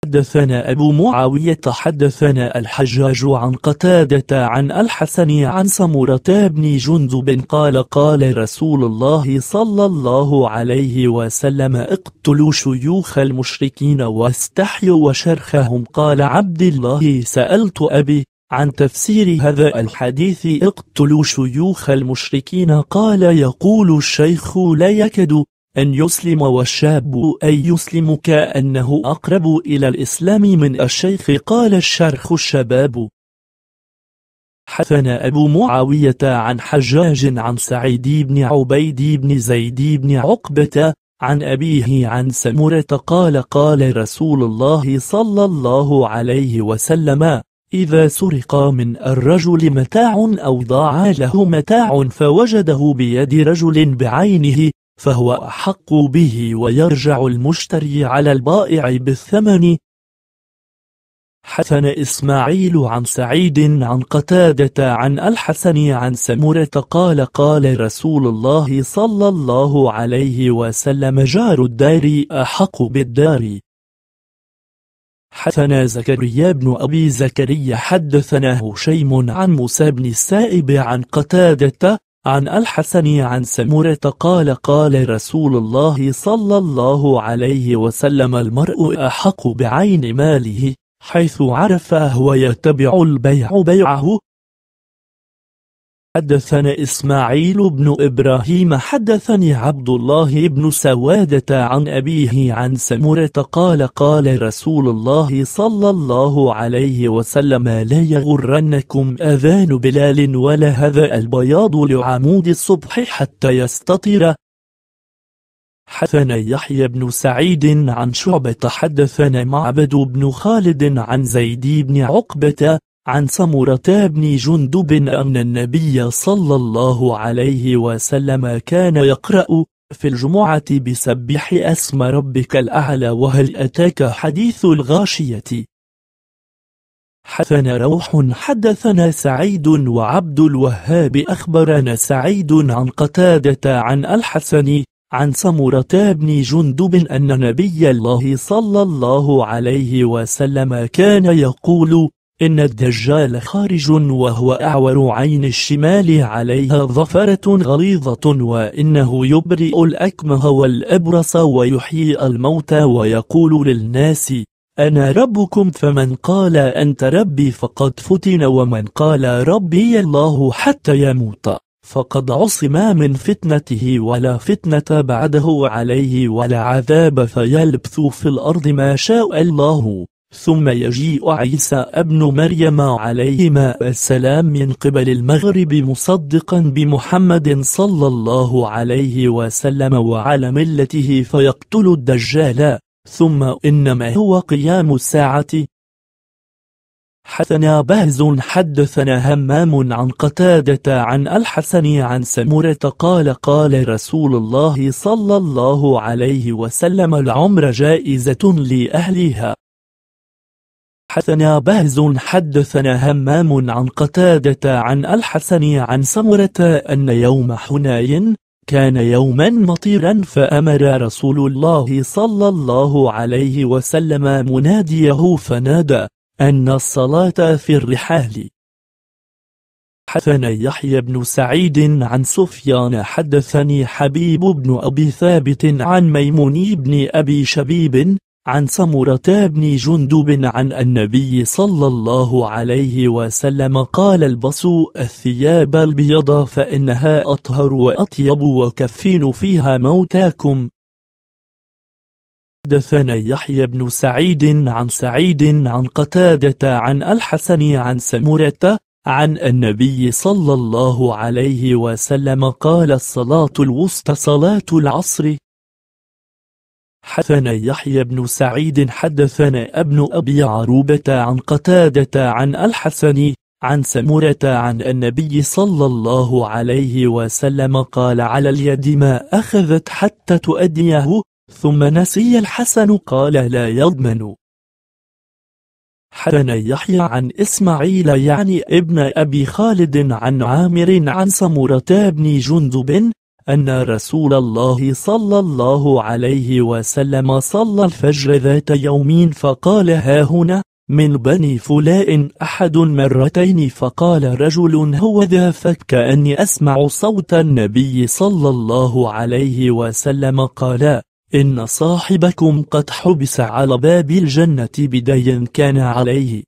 حدثنا أبو معاوية حدثنا الحجاج عن قتادة عن الحسن عن سمرة بن جندب قال قال رسول الله صلى الله عليه وسلم اقتلوا شيوخ المشركين واستحيوا وشرخهم قال عبد الله سألت أبي عن تفسير هذا الحديث اقتلوا شيوخ المشركين قال يقول الشيخ لا يكد أن يسلم والشاب أن يسلم كأنه أقرب إلى الإسلام من الشيخ قال الشرخ الشباب حثنا أبو معاوية عن حجاج عن سعيد بن عبيد بن زيد بن عقبة عن أبيه عن سمرة قال قال رسول الله صلى الله عليه وسلم إذا سرق من الرجل متاع أو ضاع له متاع فوجده بيد رجل بعينه فهو أحق به ويرجع المشتري على البائع بالثمن حسن إسماعيل عن سعيد عن قتادة عن الحسن عن سمرة قال قال رسول الله صلى الله عليه وسلم جار الدار أحق بالدار حدثنا زكريا بن أبي زكريا حدثنا هشيم عن موسى بن السائب عن قتادة عن الحسن عن سمرة قال قال رسول الله صلى الله عليه وسلم المرء أحق بعين ماله حيث عرفه ويتبع البيع بيعه حدثنا إسماعيل بن إبراهيم حدثني عبد الله بن سوادة عن أبيه عن سمرة قال قال رسول الله صلى الله عليه وسلم لا يغرنكم أذان بلال ولا هذا البياض لعمود الصبح حتى يستطر حدثنا يحيى بن سعيد عن شعبة حدثنا معبد بن خالد عن زيد بن عقبة عن سمرة بن جندب أن النبي صلى الله عليه وسلم كان يقرأ في الجمعة بسبح اسم ربك الأعلى وهل أتاك حديث الغاشية حدثنا روح حدثنا سعيد وعبد الوهاب أخبرنا سعيد عن قتادة عن الحسن عن سمرة بن جندب أن نبي الله صلى الله عليه وسلم كان يقول إن الدجال خارج وهو أعور عين الشمال عليها ظفرة غليظة وإنه يبرئ الأكمه والأبرص ويحيي الموتى ويقول للناس أنا ربكم فمن قال أنت ربي فقد فتن ومن قال ربي الله حتى يموت فقد عصم من فتنته ولا فتنة بعده عليه ولا عذاب فيلبث في الأرض ما شاء الله ثم يجيء عيسى ابن مريم عليهما السلام من قبل المغرب مصدقا بمحمد صلى الله عليه وسلم وعلى ملته فيقتل الدجال ثم إنما هو قيام الساعة حثنا بهز حدثنا همام عن قتادة عن الحسن عن سمرة قال قال رسول الله صلى الله عليه وسلم العمر جائزة لأهلها حدثنا بهز حدثنا همام عن قتادة عن الحسن عن سمرة أن يوم حنين كان يوما مطيرا فأمر رسول الله صلى الله عليه وسلم مناديه فنادى أن الصلاة في الرحال حدثنا يحيى بن سعيد عن سفيان حدثني حبيب بن أبي ثابت عن ميمون بن أبي شبيب عن سمرة بن جندب عن النبي صلى الله عليه وسلم قال البسوا الثياب البيض فإنها أطهر وأطيب وكفين فيها موتاكم حدثنا يحيى بن سعيد عن سعيد عن قتادة عن الحسن عن سمرة عن النبي صلى الله عليه وسلم قال الصلاة الوسطى صلاة العصر حدثنا يحيى بن سعيد حدثنا ابن أبي عروبة عن قتادة عن الحسن عن سمرة عن النبي صلى الله عليه وسلم قال على اليد ما أخذت حتى تؤديه ثم نسي الحسن قال لا يضمن حدثنا يحيى عن إسماعيل يعني ابن أبي خالد عن عامر عن سمرة بن جندب أن رسول الله صلى الله عليه وسلم صلى الفجر ذات يوم فقال ها هنا من بني فلاء أحد مرتين فقال رجل هو ذا فكأني أسمع صوت النبي صلى الله عليه وسلم قال إن صاحبكم قد حبس على باب الجنة بدين كان عليه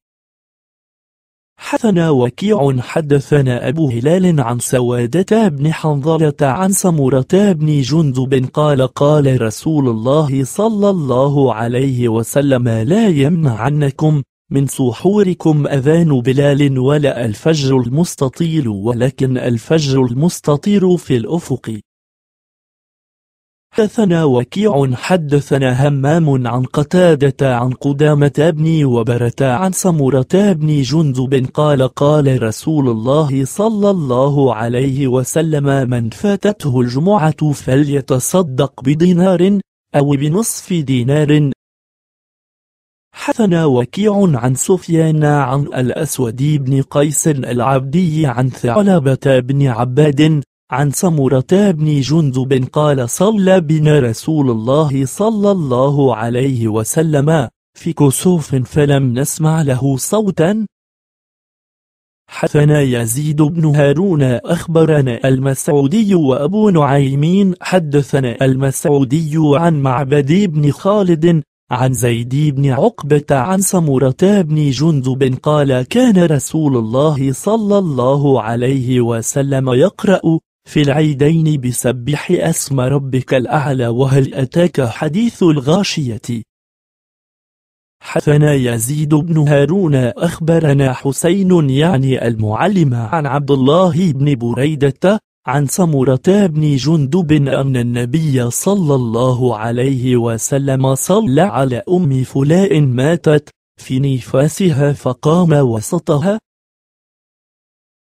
حدثنا وكيع حدثنا أبو هلال عن سوادة بن حنظلة عن سمرة بن جندب قال قال رسول الله صلى الله عليه وسلم لا يمنعنكم من سحوركم أذان بلال ولا الفجر المستطيل ولكن الفجر المستطير في الأفق حدثنا وكيع حدثنا همام عن قتادة عن قدامة بن وبرة عن سمرة بن جندب قال قال رسول الله صلى الله عليه وسلم من فاتته الجمعة فليتصدق بدينار أو بنصف دينار حثنا وكيع عن سفيان عن الأسود بن قيس العبدي عن ثعلبة بن عباد عن سمرة بن جندب قال صلى بنا رسول الله صلى الله عليه وسلم في كسوف فلم نسمع له صوتا حدثنا يزيد بن هارون أخبرنا المسعودي وأبو نعيمين حدثنا المسعودي عن معبد بن خالد عن زيد بن عقبة عن سمرة بن جندب قال كان رسول الله صلى الله عليه وسلم يقرأ في العيدين بسبح اسم ربك الأعلى وهل أتاك حديث الغاشية حثنا يزيد بن هارون أخبرنا حسين يعني المعلم عن عبد الله بن بريدة عن سمرة بن جندب أن النبي صلى الله عليه وسلم صلى على أم فلاء ماتت في نفاسها فقام وسطها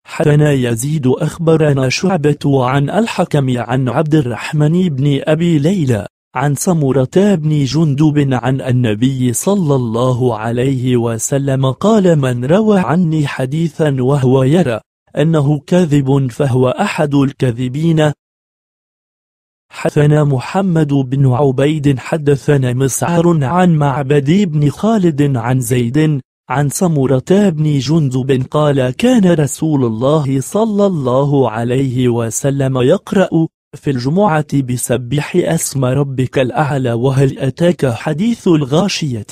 حدنا يزيد أخبرنا شعبة عن الحكم عن عبد الرحمن بن أبي ليلى عن سمرة بن جندب عن النبي صلى الله عليه وسلم قال من روى عني حديثا وهو يرى أنه كاذب فهو أحد الكاذبين حدثنا محمد بن عبيد حدثنا مسعر عن معبد بن خالد عن زيد عن سمرة بن جندب قال كان رسول الله صلى الله عليه وسلم يقرأ في الجمعة بسبح اسم ربك الأعلى وهل أتاك حديث الغاشية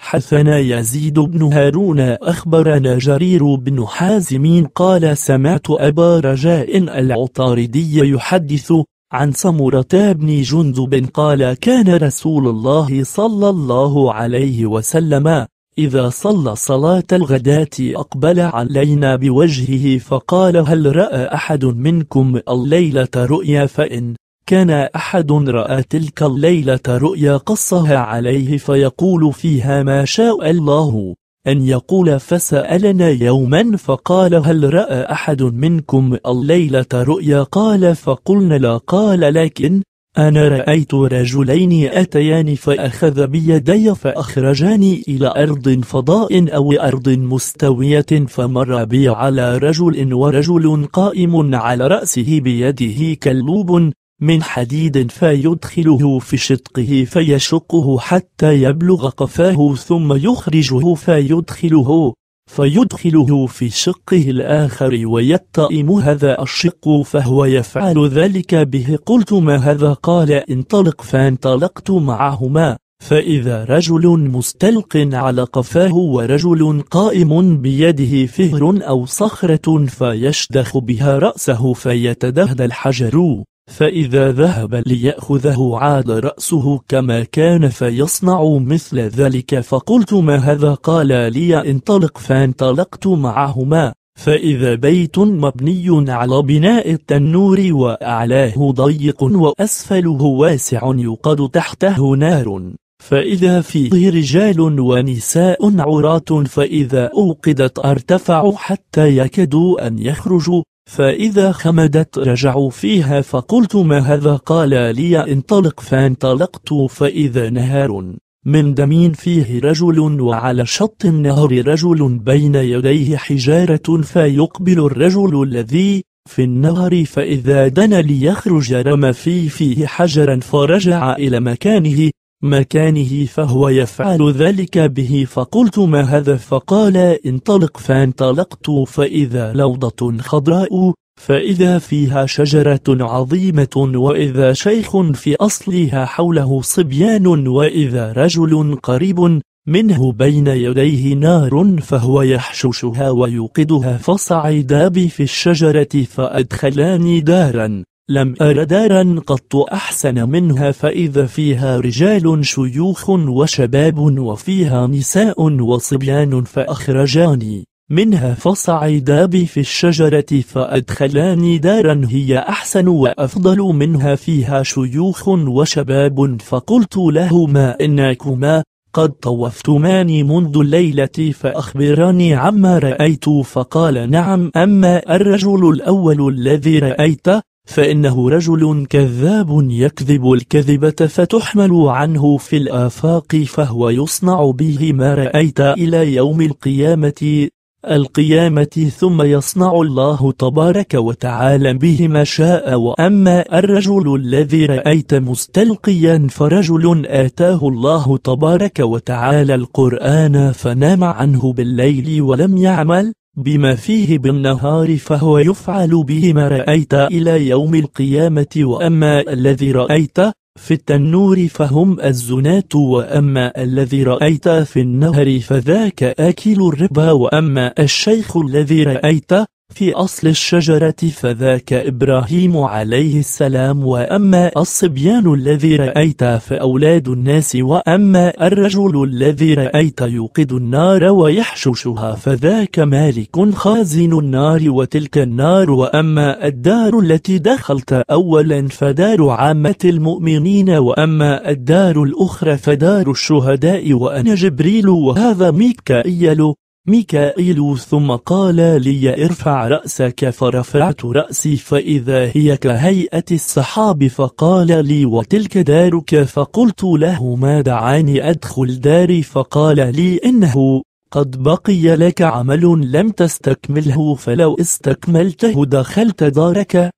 حثنا يزيد بن هارون أخبرنا جرير بن حازم قال سمعت أبا رجاء العطاردي يحدث عن سمرة بن جندب قال كان رسول الله صلى الله عليه وسلم إذا صلى صلاة الغداة أقبل علينا بوجهه فقال هل رأى أحد منكم الليلة رؤيا فإن كان أحد رأى تلك الليلة رؤيا قصها عليه فيقول فيها ما شاء الله أن يقول فسألنا يوما فقال هل رأى أحد منكم الليلة رؤيا قال فقلنا لا قال لكن أنا رأيت رجلين أتيان فأخذ بيدي فأخرجاني إلى أرض فضاء أو أرض مستوية فمر بي على رجل ورجل قائم على رأسه بيده كلوب من حديد فيدخله في شدقه فيشقه حتى يبلغ قفاه ثم يخرجه فيدخله فيدخله في شقه الآخر ويتئم هذا الشق فهو يفعل ذلك به قلت ما هذا قال انطلق فانطلقت معهما فإذا رجل مستلق على قفاه ورجل قائم بيده فهر أو صخرة فيشدخ بها رأسه فيتدهد الحجر فَإِذَا ذَهَبَ لِيَأْخُذَهُ عَادَ رَأْسُهُ كَمَا كَانَ فَيَصْنَعُ مِثْلَ ذَلِكَ فَقُلْتُ مَا هَذَا قَالَ لِي انْطَلِقْ فَانْطَلَقْتُ مَعَهُمَا فَإِذَا بَيْتٌ مَبْنِيٌّ عَلَى بِنَاءِ التَّنُّورِ وَأَعْلَاهُ ضَيِّقٌ وَأَسْفَلُهُ وَاسِعٌ يُوقَدُ تَحْتَهُ نَارٌ فإذا فيه رجال ونساء عراة فإذا أوقدت ارتفعوا حتى يكدوا أن يخرجوا فإذا خمدت رجعوا فيها فقلت ما هذا قال لي انطلق فانطلقت فإذا نهار من دم فيه رجل وعلى شط النهر رجل بين يديه حجارة فيقبل الرجل الذي في النهر فإذا دنا ليخرج رمى في فيه حجرا فرجع إلى مكانه مكانه فهو يفعل ذلك به فقلت ما هذا فقال انطلق فانطلقت فإذا لوضة خضراء فإذا فيها شجرة عظيمة وإذا شيخ في أصلها حوله صبيان وإذا رجل قريب منه بين يديه نار فهو يحششها ويوقدها فصعدا بي في الشجرة فأدخلاني دارا لم أر دارا قط أحسن منها فإذا فيها رجال شيوخ وشباب وفيها نساء وصبيان فأخرجاني منها فصعدا بي في الشجرة فأدخلاني دارا هي أحسن وأفضل منها فيها شيوخ وشباب فقلت لهما إنكما قد طوفتماني منذ الليلة فأخبراني عما رأيت فقال نعم أما الرجل الأول الذي رأيته فإنه رجل كذاب يكذب الكذبة فتحمل عنه في الآفاق فهو يصنع به ما رأيت إلى يوم القيامة القيامة ثم يصنع الله تبارك وتعالى به ما شاء وأما الرجل الذي رأيت مستلقيا فرجل آتاه الله تبارك وتعالى القرآن فنام عنه بالليل ولم يعمل بما فيه بالنهار فهو يفعل به ما رأيت إلى يوم القيامة وأما الذي رأيت في التنور فهم الزنات وأما الذي رأيت في النهر فذاك آكل الربا وأما الشيخ الذي رأيت في أصل الشجرة فذاك إبراهيم عليه السلام وأما الصبيان الذي رأيت فأولاد الناس وأما الرجل الذي رأيت يوقد النار ويحششها فذاك مالك خازن النار وتلك النار وأما الدار التي دخلت أولا فدار عامة المؤمنين وأما الدار الأخرى فدار الشهداء وأنا جبريل وهذا ميكائيل ميكائيل ثم قال لي ارفع رأسك فرفعت رأسي فإذا هي كهيئة السحاب فقال لي وتلك دارك فقلت له ما دعاني أدخل داري فقال لي إنه قد بقي لك عمل لم تستكمله فلو استكملته دخلت دارك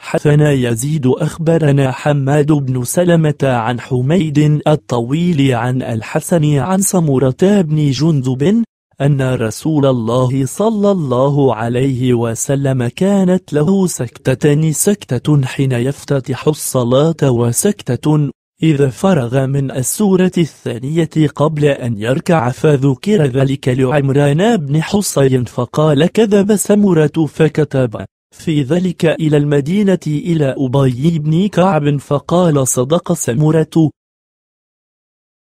حثنا يزيد أخبرنا حماد بن سلمة عن حميد الطويل عن الحسن عن سمرة بن جندب أن رسول الله صلى الله عليه وسلم كانت له سكتتان سكتة حين يفتتح الصلاة وسكتة إذا فرغ من السورة الثانية قبل أن يركع فذكر ذلك لعمران بن حصين فقال كذب سمرة فكتب في ذلك إلى المدينة إلى أبي بن كعب فقال صدق سمرة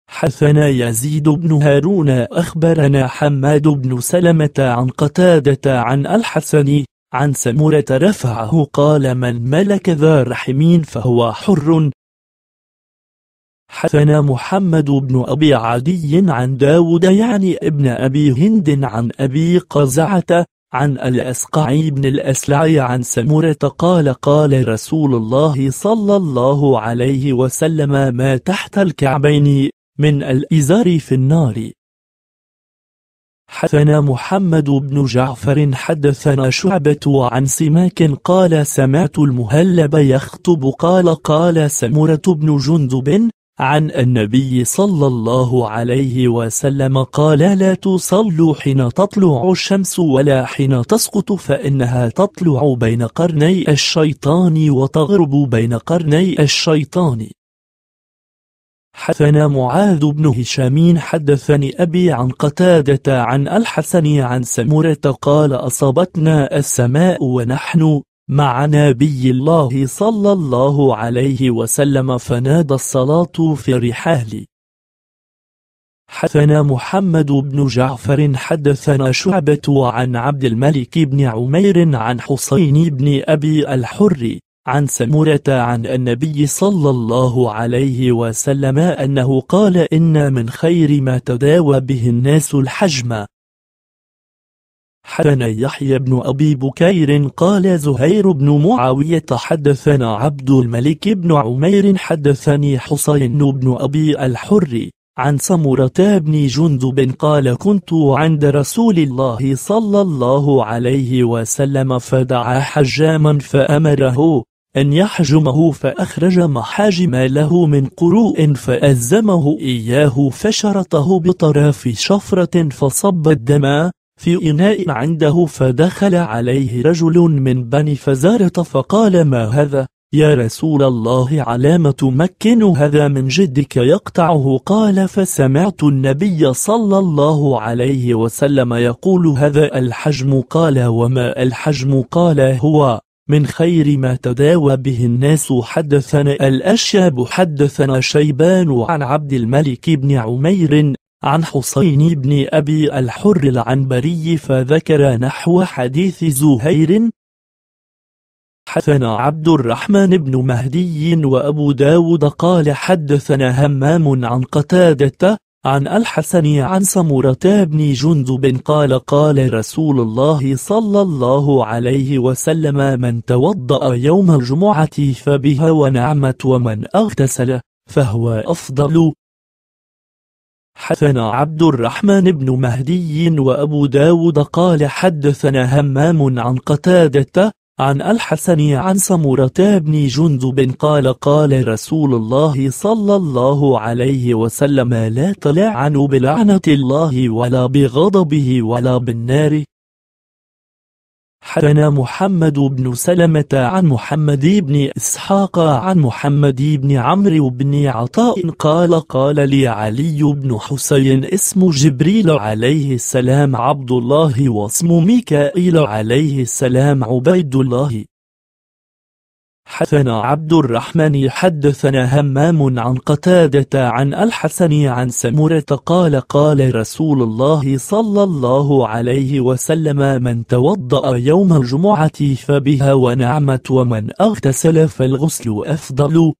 حثنا يزيد بن هارون أخبرنا حماد بن سلمة عن قتادة عن الحسن عن سمرة رفعه قال من ملك ذا رحمين فهو حر حثنا محمد بن أبي عدي عن داود يعني ابن أبي هند عن أبي قزعة عن الأسقع بن الأسلع عن سمرة قال قال رسول الله صلى الله عليه وسلم ما تحت الكعبين من الإزار في النار حدثنا محمد بن جعفر حدثنا شعبة عن سماك قال سمعت المهلب يخطب قال قال سمرة بن جندب عن النبي صلى الله عليه وسلم قال لا تصلوا حين تطلع الشمس ولا حين تسقط فإنها تطلع بين قرني الشيطان وتغرب بين قرني الشيطان حدثنا معاذ بن هشام حدثني أبي عن قتادة عن الحسن عن سمرة قال أصابتنا السماء ونحن مع نبي الله صلى الله عليه وسلم فنادى الصلاة في الرحال حدثنا محمد بن جعفر حدثنا شعبة عن عبد الملك بن عمير عن حسين بن أبي الحر عن سمرة عن النبي صلى الله عليه وسلم أنه قال إن من خير ما تداوى به الناس الحجم حدثنا يحيى بن أبي بكير قال زهير بن معاوية حدثنا عبد الملك بن عمير حدثني حسين بن أبي الحر عن سمرة بن جندب قال كنت عند رسول الله صلى الله عليه وسلم فدعا حجاما فأمره أن يحجمه فأخرج محاجم له من قروء فأزمه إياه فشرطه بطرف شفرة فصب الدم في إناء عنده فدخل عليه رجل من بني فزارة فقال ما هذا يا رسول الله علامة مكن هذا من جدك يقطعه قال فسمعت النبي صلى الله عليه وسلم يقول هذا الحجم قال وما الحجم قال هو من خير ما تداوى به الناس حدثنا الأشاب حدثنا شيبان عن عبد الملك بن عمير عن حسين بن أبي الحر العنبري فذكر نحو حديث زهير حدثنا عبد الرحمن بن مهدي وأبو داود قال حدثنا همام عن قتادة عن الحسن عن سمرة بن جندب قال قال رسول الله صلى الله عليه وسلم من توضأ يوم الجمعة فبها ونعمت ومن أغتسل فهو أفضل حدثنا عبد الرحمن بن مهدي وأبو داود قال حدثنا همام عن قتادة عن الحسن عن سمرة بن جندب قال قال رسول الله صلى الله عليه وسلم لا تلعنوا بلعنة الله ولا بغضبه ولا بالنار حدثنا محمد بن سلمة عن محمد بن إسحاق عن محمد بن عمرو بن عطاء قال قال لي علي بن حسين اسم جبريل عليه السلام عبد الله واسم ميكائيل عليه السلام عبيد الله حدثنا عبد الرحمن حدثنا همام عن قتادة عن الحسن عن سمرة قال قال رسول الله صلى الله عليه وسلم من توضأ يوم الجمعة فبها ونعمت ومن اغتسل فالغسل أفضل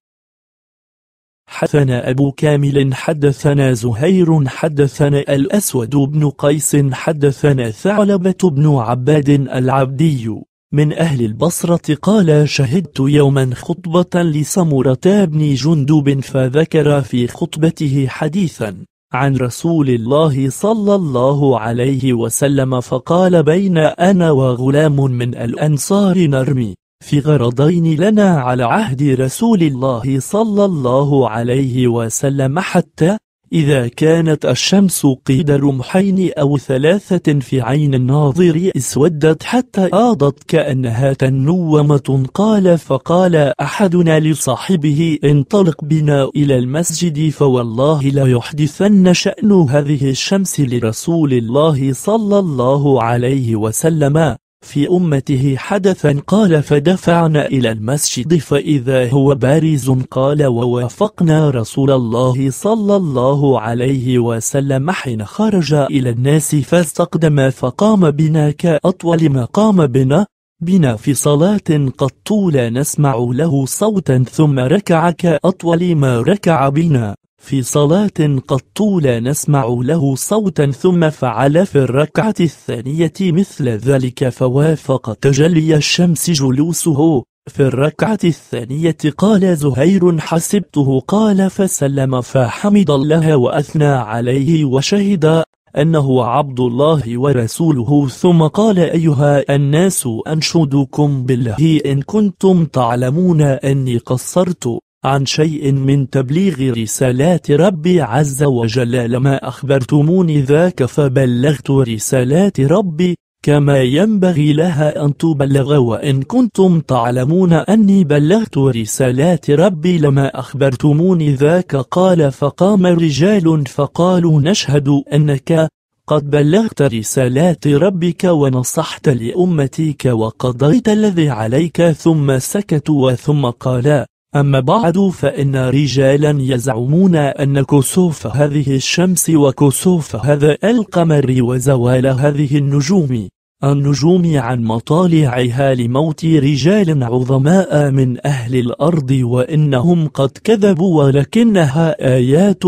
حدثنا أبو كامل حدثنا زهير حدثنا الأسود بن قيس حدثنا ثعلبة بن عباد العبدي من أهل البصرة قال شهدت يوما خطبة لسمرة بن جندب فذكر في خطبته حديثا عن رسول الله صلى الله عليه وسلم فقال بين أنا وغلام من الأنصار نرمي في غرضين لنا على عهد رسول الله صلى الله عليه وسلم حتى إذا كانت الشمس قيد رمحين أو ثلاثة في عين الناظر اسودت حتى آضت كأنها تنومة قال فقال أحدنا لصاحبه انطلق بنا إلى المسجد فوالله لا يحدثن شأن هذه الشمس لرسول الله صلى الله عليه وسلم في أمته حدثا قال فدفعنا إلى المسجد فإذا هو بارز قال ووافقنا رسول الله صلى الله عليه وسلم حين خرج إلى الناس فاستقدم فقام بنا كأطول ما قام بنا بنا في صلاة قد طول نسمع له صوتا ثم ركع كأطول ما ركع بنا في صلاة قد طول نسمع له صوتا ثم فعل في الركعة الثانية مثل ذلك فوافق تجلي الشمس جلوسه في الركعة الثانية قال زهير حسبته قال فسلم فحمد الله وأثنى عليه وشهد أنه عبد الله ورسوله ثم قال أيها الناس أنشدكم بالله إن كنتم تعلمون أني قصرت عن شيء من تبليغ رسالات ربي عز وجل لما أخبرتموني ذاك فبلغت رسالات ربي كما ينبغي لها أن تبلغ وإن كنتم تعلمون أني بلغت رسالات ربي لما أخبرتموني ذاك قال فقام رجال فقالوا نشهد أنك قد بلغت رسالات ربك ونصحت لأمتك وقضيت الذي عليك ثم سكتوا وثم قالا أما بعد فإن رجالا يزعمون أن كسوف هذه الشمس وكسوف هذا القمر وزوال هذه النجوم النجوم عن مطالعها لموت رجال عظماء من أهل الأرض وإنهم قد كذبوا ولكنها آيات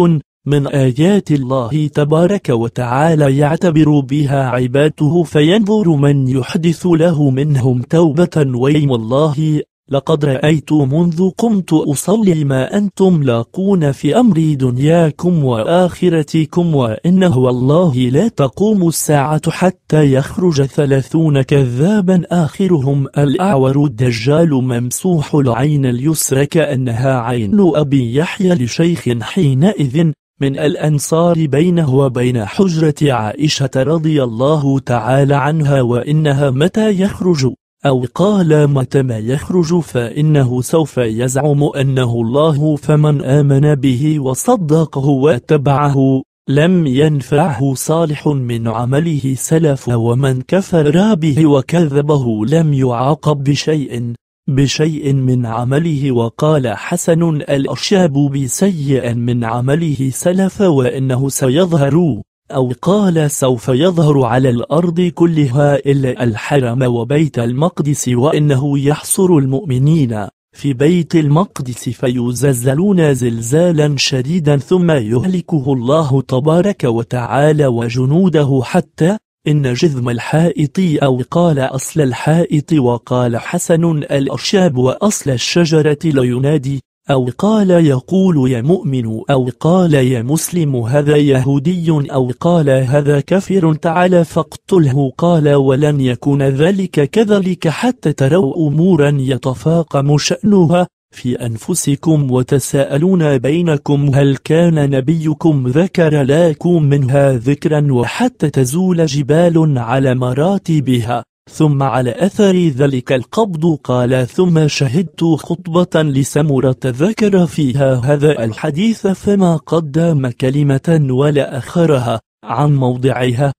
من آيات الله تبارك وتعالى يعتبر بها عباده فينظر من يحدث له منهم توبة ويم الله لقد رأيت منذ قمت أصلي ما أنتم لاقون في أمر دنياكم وآخرتكم وإنه والله لا تقوم الساعة حتى يخرج ثلاثون كذابا آخرهم الأعور الدجال ممسوح العين اليسرى كأنها عين أبي يحيى لشيخ حينئذ من الأنصار بينه وبين حجرة عائشة رضي الله تعالى عنها وإنها متى يخرج أو قال متى ما يخرج فإنه سوف يزعم أنه الله فمن آمن به وصدقه واتبعه لم ينفعه صالح من عمله سلف ومن كفر به وكذبه لم يعاقب بشيء بشيء من عمله وقال حسن الأشاب بسيء من عمله سلف وإنه سيظهر أو قال سوف يظهر على الأرض كلها إلا الحرم وبيت المقدس وإنه يحصر المؤمنين في بيت المقدس فيزلزلون زلزالا شديدا ثم يهلكه الله تبارك وتعالى وجنوده حتى إن جذم الحائط أو قال أصل الحائط وقال حسن الأرشاب وأصل الشجرة لينادي أو قال يقول يا مؤمن أو قال يا مسلم هذا يهودي أو قال هذا كافر تعالى فاقتله قال ولن يكون ذلك كذلك حتى تروا أمورا يتفاقم شأنها في أنفسكم وتساءلون بينكم هل كان نبيكم ذكر لكم منها ذكرا وحتى تزول جبال على مراتبها ثم على أثر ذلك القبض قال ثم شهدت خطبة لسمرة ذكر فيها هذا الحديث فما قدم كلمة ولا أخرها عن موضعها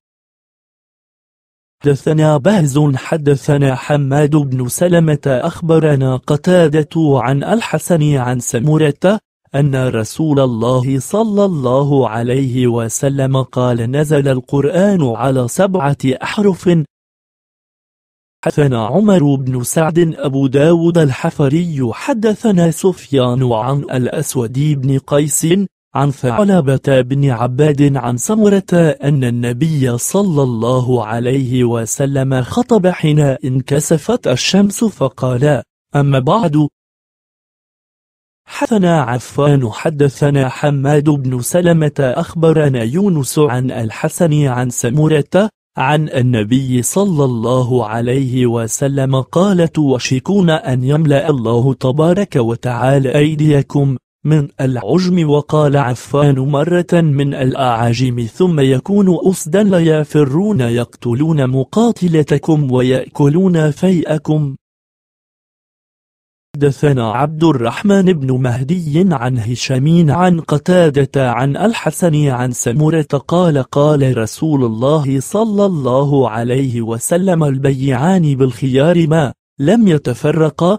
حدثنا بهز حدثنا حماد بن سلمة أخبرنا قتادة عن الحسن عن سمرة أن رسول الله صلى الله عليه وسلم قال نزل القرآن على سبعة أحرف حدثنا عمر بن سعد أبو داود الحفري حدثنا سفيان عن الأسود بن قيس عن ثعلبة بن عباد عن سمرة أن النبي صلى الله عليه وسلم خطب حين انكسفت الشمس فقال أما بعد حدثنا عفان حدثنا حماد بن سلمة أخبرنا يونس عن الحسن عن سمرة عن النبي صلى الله عليه وسلم قال توشكون أن يملأ الله تبارك وتعالى أيديكم من العجم وقال عفان مرة من الأعاجم ثم يكون أسدا ليافرون يفرون يقتلون مقاتلتكم ويأكلون فيئكم حدثنا عبد الرحمن بن مهدي عن هشام عن قتادة عن الحسن عن سمرة قال قال رسول الله صلى الله عليه وسلم البيعان بالخيار ما لم يتفرقا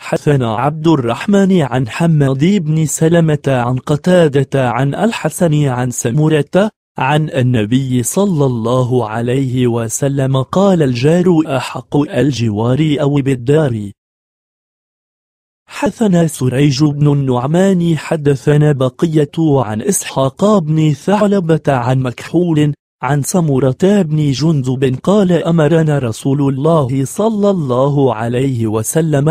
حدثنا عبد الرحمن عن حمد بن سلمة عن قتادة عن الحسن عن سمرة عن النبي صلى الله عليه وسلم قال الجار أحق الجوار أو بالدار حثنا سريج بن النعمان حدثنا بقية عن إسحاق بن ثعلبة عن مكحول عن سمرة بن جندب قال أمرنا رسول الله صلى الله عليه وسلم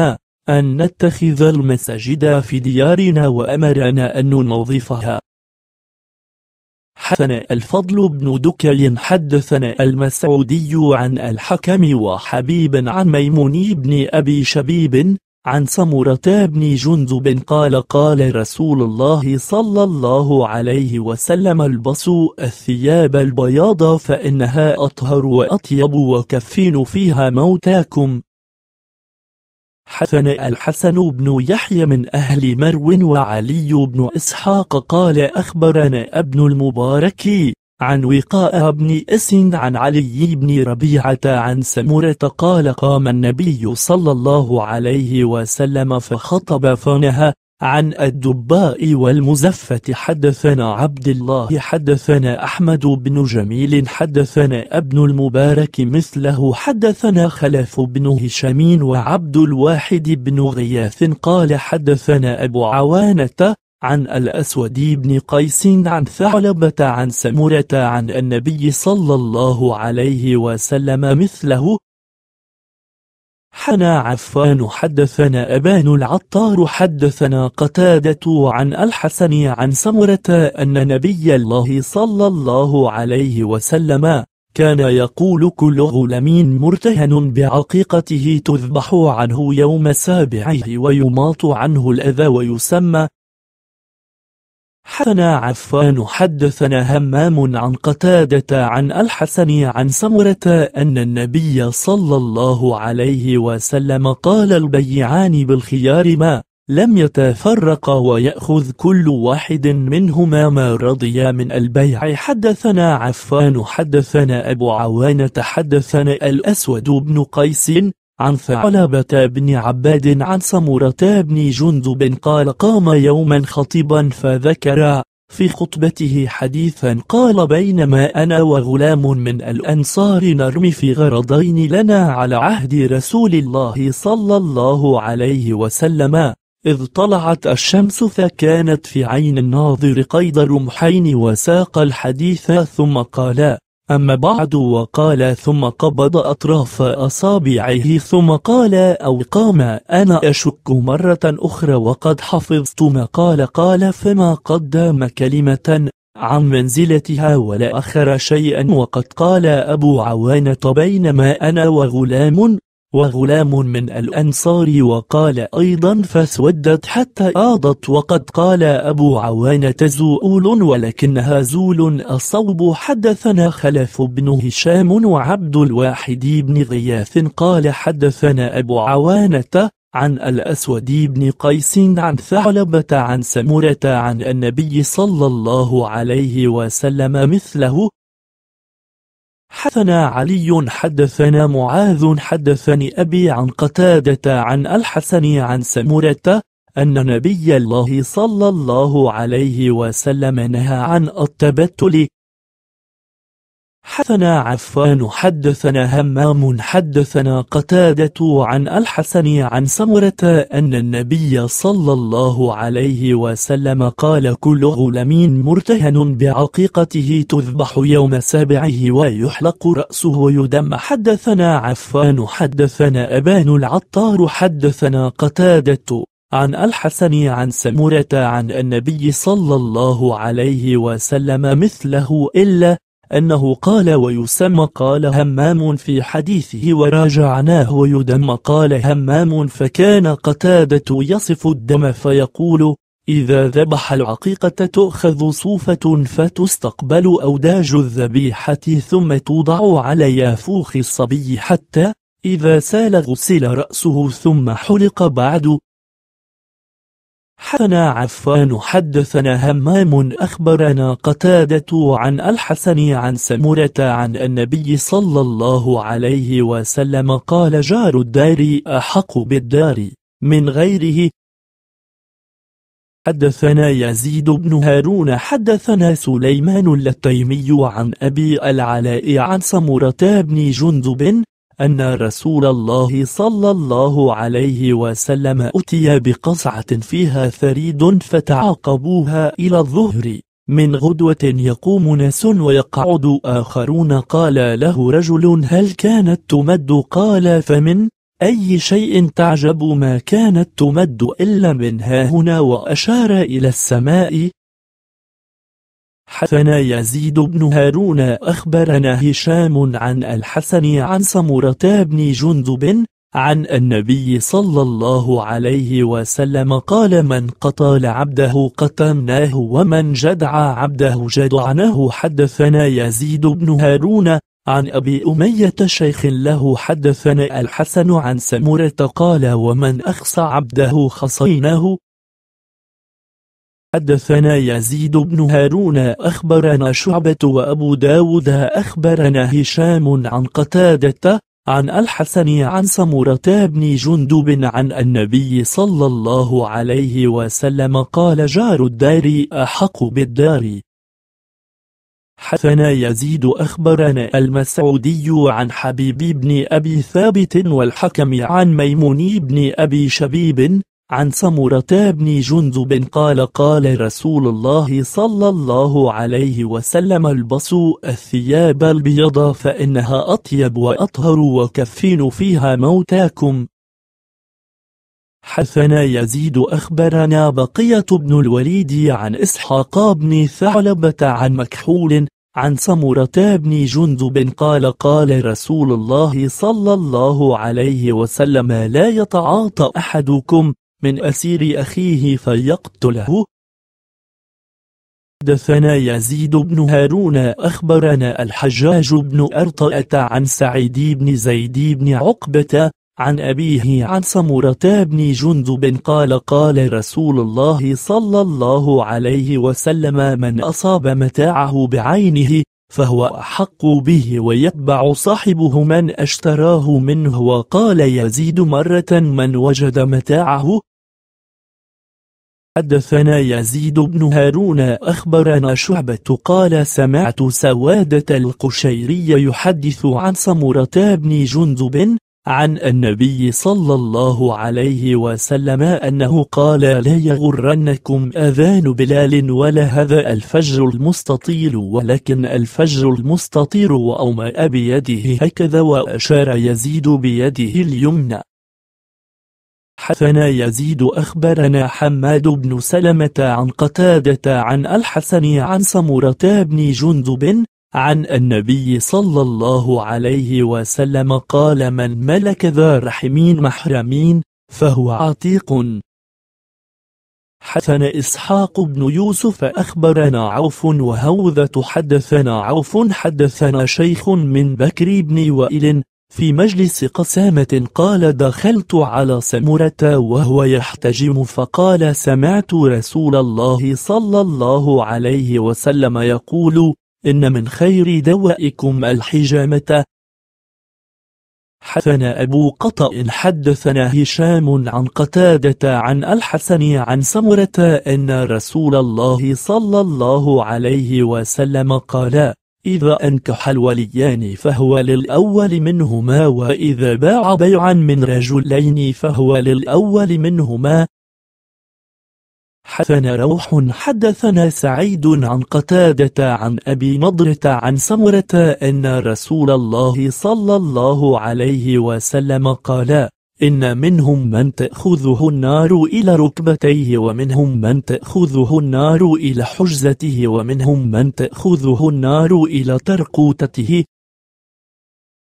أن نتخذ المساجد في ديارنا وأمرنا أن ننظفها حدثنا الفضل بن دكي حدثنا المسعودي عن الحكم وحبيب عن ميمون بن أبي شبيب عن سمرة بن جندب قال قال رسول الله صلى الله عليه وسلم البسوا الثياب البياض فإنها أطهر وأطيب وكفين فيها موتاكم حسن الحسن بن يحيى من أهل مرو وعلي بن إسحاق قال أخبرنا ابن المبارك عن وقاء بن أس عن علي بن ربيعة عن سمرة قال قام النبي صلى الله عليه وسلم فخطب فنهى عن الدباء والمزفة حدثنا عبد الله حدثنا أحمد بن جميل حدثنا ابن المبارك مثله حدثنا خلف بن هشام وعبد الواحد بن غياث قال حدثنا أبو عوانة عن الأسود بن قيس عن ثعلبة عن سمرة عن النبي صلى الله عليه وسلم مثله حنا عفان حدثنا أبان العطار حدثنا قتادة عن الحسن عن سمرة أن نبي الله صلى الله عليه وسلم كان يقول كل غلام مرتهن بعقيقته تذبح عنه يوم سابعه ويماط عنه الأذى ويسمى حدثنا عفان حدثنا همام عن قتادة عن الحسن عن سمرة أن النبي صلى الله عليه وسلم قال البيعان بالخيار ما لم يتفرق ويأخذ كل واحد منهما ما رضي من البيع حدثنا عفان حدثنا أبو عوانة حدثنا الأسود بن قيس عن ثعلبة بن عباد عن سمرة بن جندب قال قام يوما خطيبا فذكر في خطبته حديثا قال بينما أنا وغلام من الأنصار نرمي في غرضين لنا على عهد رسول الله صلى الله عليه وسلم إذ طلعت الشمس فكانت في عين الناظر قيد رمحين وساق الحديث ثم قال أما بعد وقال ثم قبض أطراف أصابعه ثم قال أو قام أنا أشك مرة أخرى وقد حفظت ما قال قال فما قدم كلمة عن منزلتها ولا أخر شيئا وقد قال أبو عوانة بينما أنا وغلام وغلام من الأنصار وقال أيضا فاسودت حتى آضت وقد قال أبو عوانة زؤول ولكنها زول الصوب حدثنا خلف بن هشام وعبد الواحد بن غياث قال حدثنا أبو عوانة عن الأسود بن قيس عن ثعلبة عن سمرة عن النبي صلى الله عليه وسلم مثله حدثنا علي حدثنا معاذ حدثني أبي عن قتادة عن الحسن عن سمرة أن نبي الله صلى الله عليه وسلم نهى عن التبتل حدثنا عفان حدثنا همام حدثنا قتادة عن الحسن عن سمرة أن النبي صلى الله عليه وسلم قال كل غلام مرتهن بعقيقته تذبح يوم سابعه ويحلق رأسه ويدم حدثنا عفان حدثنا أبان العطار حدثنا قتادة عن الحسن عن سمرة عن النبي صلى الله عليه وسلم مثله إلا أنه قال ويسمى قال همام في حديثه وراجعناه ويدم قال همام فكان قتادة يصف الدم فيقول إذا ذبح العقيقة تؤخذ صوفة فتستقبل أوداج الذبيحة ثم توضع على يافوخ الصبي حتى إذا سال غسل رأسه ثم حلق بعد حدثنا عفان حدثنا همام أخبرنا قتادة عن الحسن عن سمرة عن النبي صلى الله عليه وسلم قال جار الدار أحق بالدار من غيره حدثنا يزيد بن هارون حدثنا سليمان اللتيمي عن أبي العلاء عن سمرة بن جندب أن رسول الله صلى الله عليه وسلم أتي بقصعة فيها ثريد فتعاقبوها إلى الظهر من غدوة يقوم ناس ويقعد آخرون قال له رجل هل كانت تمد قال فمن أي شيء تعجب ما كانت تمد إلا من هنا وأشار إلى السماء حدثنا يزيد بن هارون أخبرنا هشام عن الحسن عن سمرة بن جندب عن النبي صلى الله عليه وسلم قال من قتل عبده قتمناه ومن جدع عبده جدعناه حدثنا يزيد بن هارون عن أبي أمية شيخ له حدثنا الحسن عن سمرة قال ومن أخصى عبده خصيناه حدثنا يزيد بن هارون أخبرنا شعبة وأبو داود أخبرنا هشام عن قتادة عن الحسن عن سمرة بن جندب عن النبي صلى الله عليه وسلم قال جار الدار أحق بالدار حثنا يزيد أخبرنا المسعودي عن حبيب بن أبي ثابت والحكم عن ميمون بن أبي شبيب عن سمرة بن جندب قال قال رسول الله صلى الله عليه وسلم البسوا الثياب البيضة فإنها أطيب وأطهر وكفين فيها موتاكم حثنا يزيد أخبرنا بقية بن الوليد عن إسحاق بن ثعلبة عن مكحول عن سمرة بن جندب قال قال رسول الله صلى الله عليه وسلم لا يتعاطى أحدكم من أسير أخيه فيقتله حدثنا يزيد بن هارون أخبرنا الحجاج بن أرطأة عن سعيد بن زيد بن عقبة عن أبيه عن سمرة بن جندب قال قال رسول الله صلى الله عليه وسلم من أصاب متاعه بعينه فهو أحق به ويتبع صاحبه من اشتراه منه وقال يزيد مرة من وجد متاعه حدثنا يزيد بن هارون أخبرنا شعبة قال سمعت سوادة القشيري يحدث عن سمرة بن جندب عن النبي صلى الله عليه وسلم أنه قال لا يغرنكم أذان بلال ولا هذا الفجر المستطيل ولكن الفجر المستطير وأومأ بيده هكذا وأشار يزيد بيده اليمنى حثنا يزيد أخبرنا حماد بن سلمة عن قتادة عن الحسن عن سمرة بن جندب عن النبي صلى الله عليه وسلم قال من ملك ذا رحمين محرمين فهو عتيق حثنا إسحاق بن يوسف أخبرنا عوف وهوذة حدثنا عوف حدثنا شيخ من بكر بن وائل في مجلس قسامة قال دخلت على سمرة وهو يحتجم فقال سمعت رسول الله صلى الله عليه وسلم يقول إن من خير دوائكم الحجامة حدثنا أبو قطأ حدثنا هشام عن قتادة عن الحسن عن سمرة أن رسول الله صلى الله عليه وسلم قال إذا أنكح الوليان فهو للأول منهما وإذا باع بيعا من رجلين فهو للأول منهما حدثنا روح حدثنا سعيد عن قتادة عن أبي نضرة عن سمرة أن رسول الله صلى الله عليه وسلم قال إن منهم من تأخذه النار إلى ركبتيه ومنهم من تأخذه النار إلى حجزته ومنهم من تأخذه النار إلى ترقوتته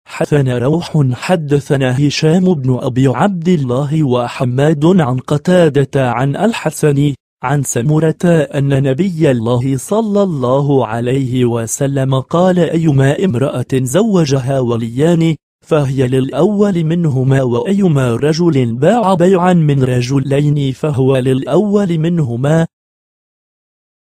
حدثنا روح حدثنا هشام بن أبي عبد الله وحماد عن قتادة عن الحسن عن سمرة أن نبي الله صلى الله عليه وسلم قال أيما امرأة زوجها وليان فهي للأول منهما وأيما رجل باع بيعا من رجلين فهو للأول منهما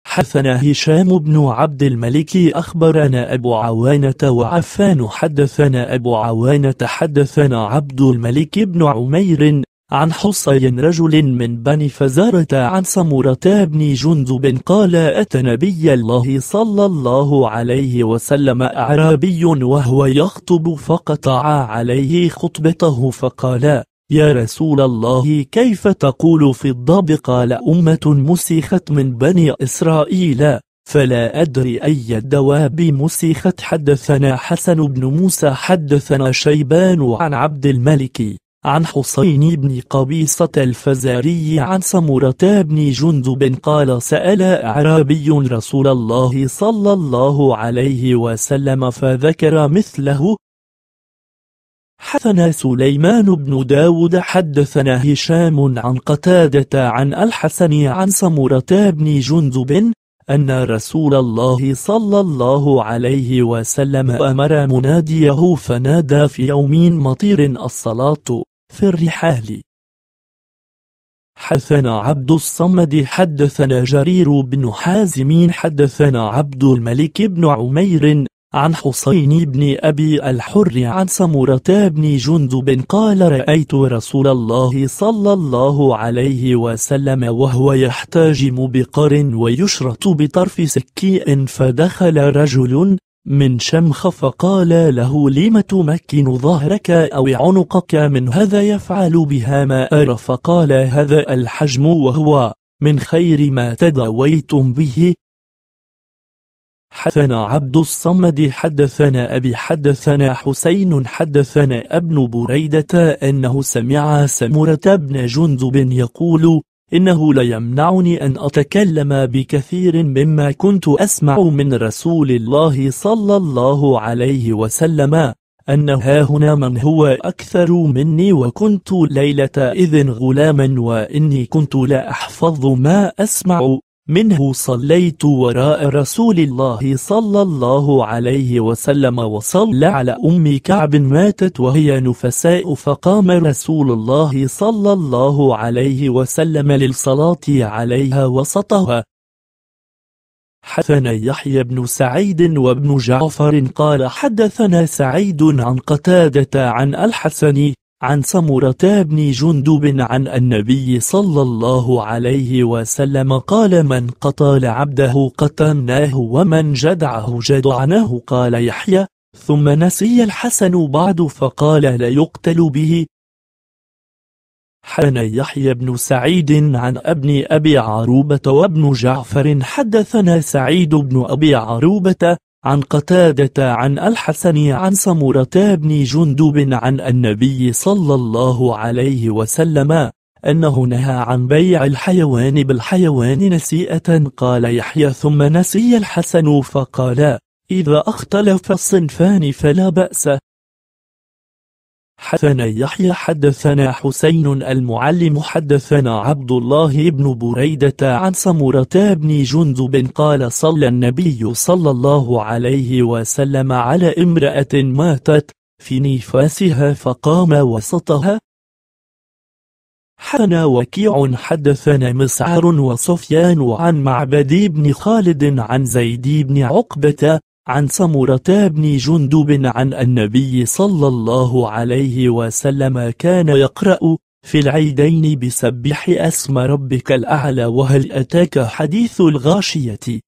حدثنا هشام بن عبد الملك أخبرنا أبو عوانة وعفان حدثنا أبو عوانة حدثنا عبد الملك بن عمير عن حصي رجل من بني فزارة عن سمرة بن جندب قال أتى نبي الله صلى الله عليه وسلم أعرابي وهو يخطب فقطع عليه خطبته فقال يا رسول الله كيف تقول في الضب قال أمة مسخت من بني إسرائيل فلا أدري أي الدواب مسخت حدثنا حسن بن موسى حدثنا شيبان عن عبد الملك عن حسين بن قبيصة الفزاري عن سمرة بن جندب قال سأل أعرابي رسول الله صلى الله عليه وسلم فذكر مثله حدثنا سليمان بن داود حدثنا هشام عن قتادة عن الحسن عن سمرة بن جندب أن رسول الله صلى الله عليه وسلم أمر مناديه فنادى في يوم مطير الصلاة في الرحال حدثنا عبد الصمد حدثنا جرير بن حازم حدثنا عبد الملك بن عمير عن حسين بن أبي الحر عن سمرة بن جندب قال رأيت رسول الله صلى الله عليه وسلم وهو يحتاجم بقر ويشرط بطرف سكيء فدخل رجل من شمخ فقال له لم تمكن ظهرك أو عنقك من هذا يفعل بها ما أرى فقال هذا الحجم وهو من خير ما تداويتم به حدثنا عبد الصمد حدثنا أبي حدثنا حسين حدثنا ابن بريدة أنه سمع سمرة بن جندب يقول إنه ليمنعني أن أتكلم بكثير مما كنت أسمع من رسول الله صلى الله عليه وسلم أن هاهنا من هو أكثر مني وكنت ليلة إذن غلاما وإني كنت لا أحفظ ما أسمع منه صليت وراء رسول الله صلى الله عليه وسلم وصلى على أم كعب ماتت وهي نفساء فقام رسول الله صلى الله عليه وسلم للصلاة عليها وسطها حدثنا يحيى بن سعيد وابن جعفر قال حدثنا سعيد عن قتادة عن الحسن عن سمرة بن جندب عن النبي صلى الله عليه وسلم قال من قتل عبده قتلناه ومن جدعه جدعناه قال يحيى ثم نسي الحسن بعد فقال لا يقتل به حان يحيى بن سعيد عن ابن أبي عروبة وابن جعفر حدثنا سعيد بن أبي عروبة عن قتادة عن الحسن عن سمرة بن جندب عن النبي صلى الله عليه وسلم أنه نهى عن بيع الحيوان بالحيوان نسيئة قال يحيى ثم نسي الحسن فقال إذا اختلف الصنفان فلا بأس حدثنا يحيى حدثنا حسين المعلم حدثنا عبد الله بن بريدة عن سمرة بن جندب قال صلى النبي صلى الله عليه وسلم على امرأة ماتت في نفاسها فقام وسطها حنا وكيع حدثنا مسعر وسفيان عن معبد بن خالد عن زيد بن عقبة عن سمرة بن جندب عن النبي صلى الله عليه وسلم كان يقرأ في العيدين بسبح اسم ربك الأعلى وهل أتاك حديث الغاشية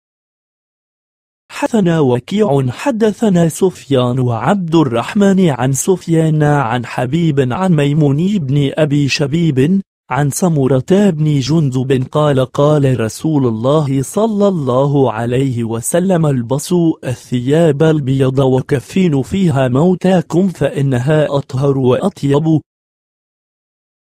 حثنا وكيع حدثنا سفيان وعبد الرحمن عن سفيان عن حبيب عن ميمون بن أبي شبيب عن سمرة بن جندب قال قال رسول الله صلى الله عليه وسلم البسوا الثياب البيض وكفينوا فيها موتاكم فإنها أطهر وأطيب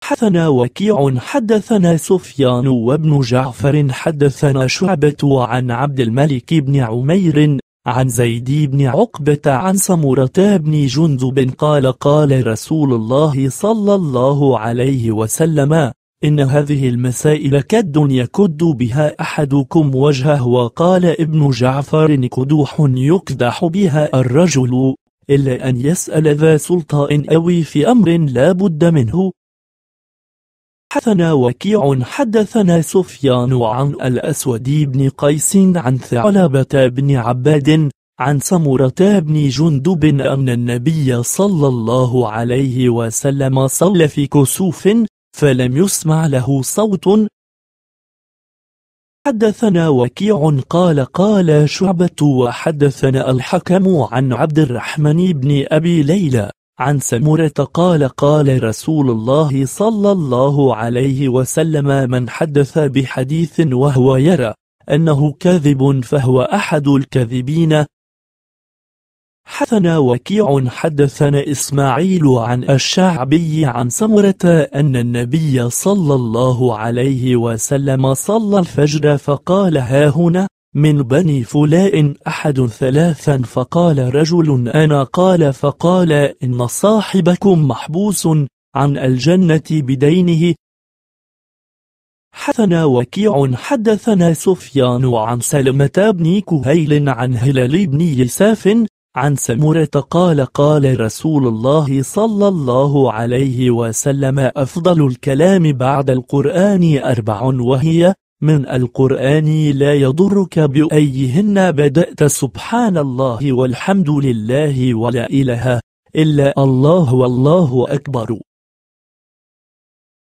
حدثنا وكيع حدثنا سفيان وابن جعفر حدثنا شعبة عن عبد الملك بن عمير عن زيد بن عقبة عن سمرة بن جندب قال قال رسول الله صلى الله عليه وسلم إن هذه المسائل كد يكد بها أحدكم وجهه وقال ابن جعفر كدوح يكدح بها الرجل إلا أن يسأل ذا سلطان أوي في أمر لا بد منه حدثنا وكيع حدثنا سفيان عن الأسود بن قيس عن ثعلبة بن عباد عن سمرة بن جندب أن النبي صلى الله عليه وسلم صلى في كسوف فلم يسمع له صوت حدثنا وكيع قال قال شعبة وحدثنا الحكم عن عبد الرحمن بن أبي ليلى عن سمرة قال قال رسول الله صلى الله عليه وسلم من حدث بحديث وهو يرى أنه كاذب فهو أحد الكاذبين حثنا وكيع حدثنا إسماعيل عن الشعبي عن سمرة أن النبي صلى الله عليه وسلم صلى الفجر فقال ها هنا من بني فلاء أحد ثلاثا فقال رجل أنا قال فقال إن صاحبكم محبوس عن الجنة بدينه حثنا وكيع حدثنا سفيان عن سلمة بن كهيل عن هلال بن يساف عن سمرة قال قال رسول الله صلى الله عليه وسلم أفضل الكلام بعد القرآن أربع وهي من القرآن لا يضرك بأيهن بدأت سبحان الله والحمد لله ولا إله إلا الله والله أكبر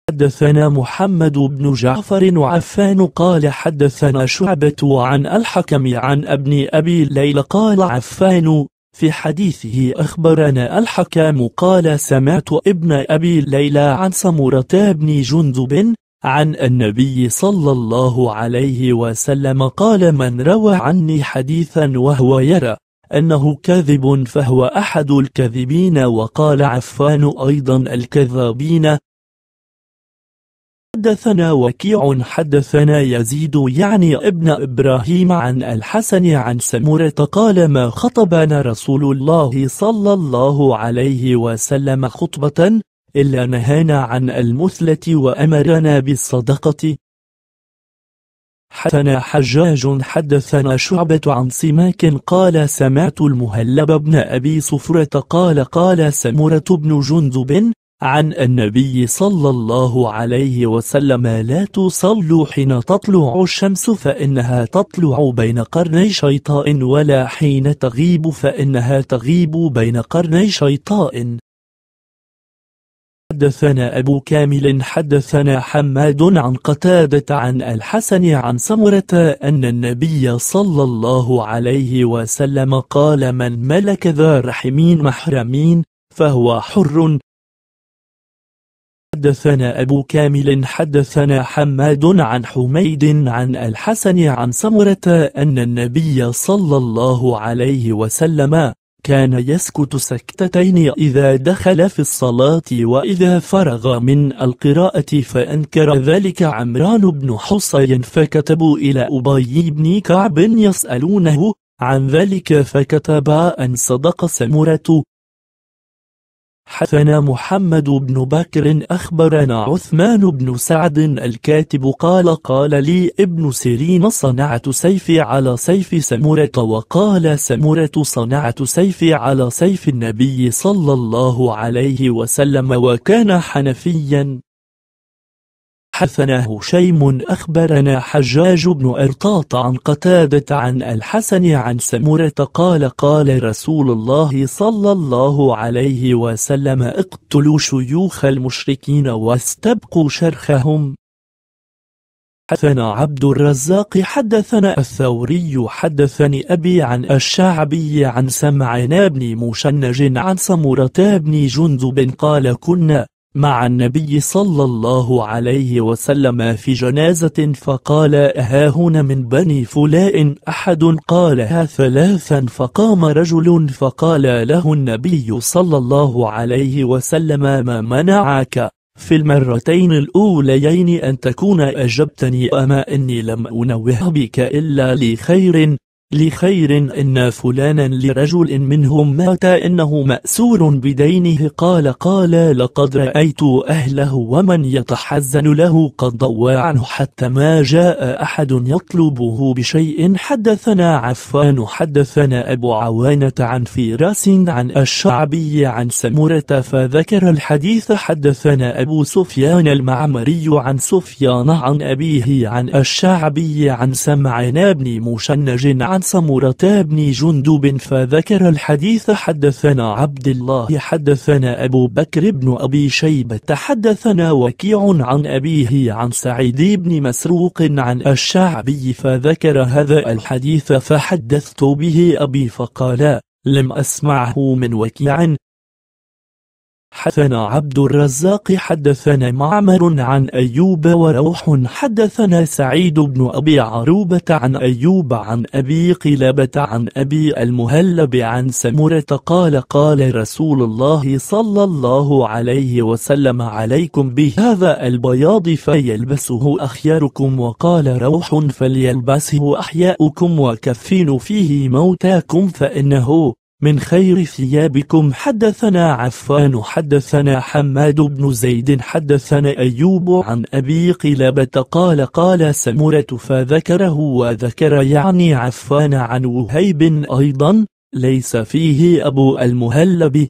حدثنا محمد بن جعفر وعفان قال حدثنا شعبة عن الحكم عن ابن أبي ليلى قال عفان في حديثه أخبرنا الحكام قال سمعت ابن أبي ليلى عن سمرة بن جندب عن النبي صلى الله عليه وسلم قال من روى عني حديثا وهو يرى أنه كاذب فهو أحد الكاذبين وقال عفان أيضا الكذابين حدثنا وكيع حدثنا يزيد يعني ابن إبراهيم عن الحسن عن سمرة قال ما خطبنا رسول الله صلى الله عليه وسلم خطبة إلا نهانا عن المثلة وأمرنا بالصدقة حدثنا حجاج حدثنا شعبة عن سماك قال سمعت المهلب بن أبي صفرة قال قال سمرة بن جندب عن النبي صلى الله عليه وسلم لا تصلوا حين تطلع الشمس فإنها تطلع بين قرني شيطان ولا حين تغيب فإنها تغيب بين قرني شيطان حدثنا أبو كامل حدثنا حماد عن قتادة عن الحسن عن سمرة أن النبي صلى الله عليه وسلم قال من ملك ذا رحمين محرمين فهو حر حدثنا أبو كامل حدثنا حماد عن حميد عن الحسن عن سمرة أن النبي صلى الله عليه وسلم كان يسكت سكتتين إذا دخل في الصلاة وإذا فرغ من القراءة فأنكر ذلك عمران بن حصين فكتبوا إلى أبي بن كعب يسألونه عن ذلك فكتب أن صدق سمرة حدثنا محمد بن بكر أخبرنا عثمان بن سعد الكاتب قال قال لي ابن سيرين صنعت سيفي على سيف سمرة وقال سمرة صنعت سيفي على سيف النبي صلى الله عليه وسلم وكان حنفيا حدثنا هشيم أخبرنا حجاج بن أرطاط عن قتادة عن الحسن عن سمرة قال قال رسول الله صلى الله عليه وسلم اقتلوا شيوخ المشركين واستبقوا شرخهم حدثنا عبد الرزاق حدثنا الثوري حدثني أبي عن الشعبي عن سمعنا بن مشنج عن سمرة بن جندب قال كنا مع النبي صلى الله عليه وسلم في جنازة فقال هاهنا من بني فلاء أحد قالها ثلاثا فقام رجل فقال له النبي صلى الله عليه وسلم ما منعك في المرتين الأوليين أن تكون أجبتني أما إني لم أنوه بك إلا لخير لخير إن فلانا لرجل منهم مات إنه مأسور بدينه قال قال لقد رأيت أهله ومن يتحزن له قد ضوى عنه حتى ما جاء أحد يطلبه بشيء حدثنا عفان حدثنا أبو عوانة عن فراس عن الشعبي عن سمرة فذكر الحديث حدثنا أبو سفيان المعمري عن سفيان عن أبيه عن الشعبي عن سمعنا بن مشنج عن عن سمرة بن جندب فذكر الحديث حدثنا عبد الله حدثنا أبو بكر بن أبي شيبة حدثنا وكيع عن أبيه عن سعيد بن مسروق عن الشعبي فذكر هذا الحديث فحدثت به أبي فقال لم أسمعه من وكيع حدثنا عبد الرزاق حدثنا معمر عن أيوب وروح حدثنا سعيد بن أبي عروبة عن أيوب عن أبي قلابة عن أبي المهلب عن سمرة قال قال رسول الله صلى الله عليه وسلم عليكم بهذا البياض فيلبسه أخياركم وقال روح فليلبسه أحياؤكم وكفين فيه موتاكم فإنه من خير ثيابكم حدثنا عفان حدثنا حماد بن زيد حدثنا أيوب عن أبي قلابة قال قال سمرة فذكره وذكر يعني عفان عن وهيب أيضا ليس فيه أبو المهلب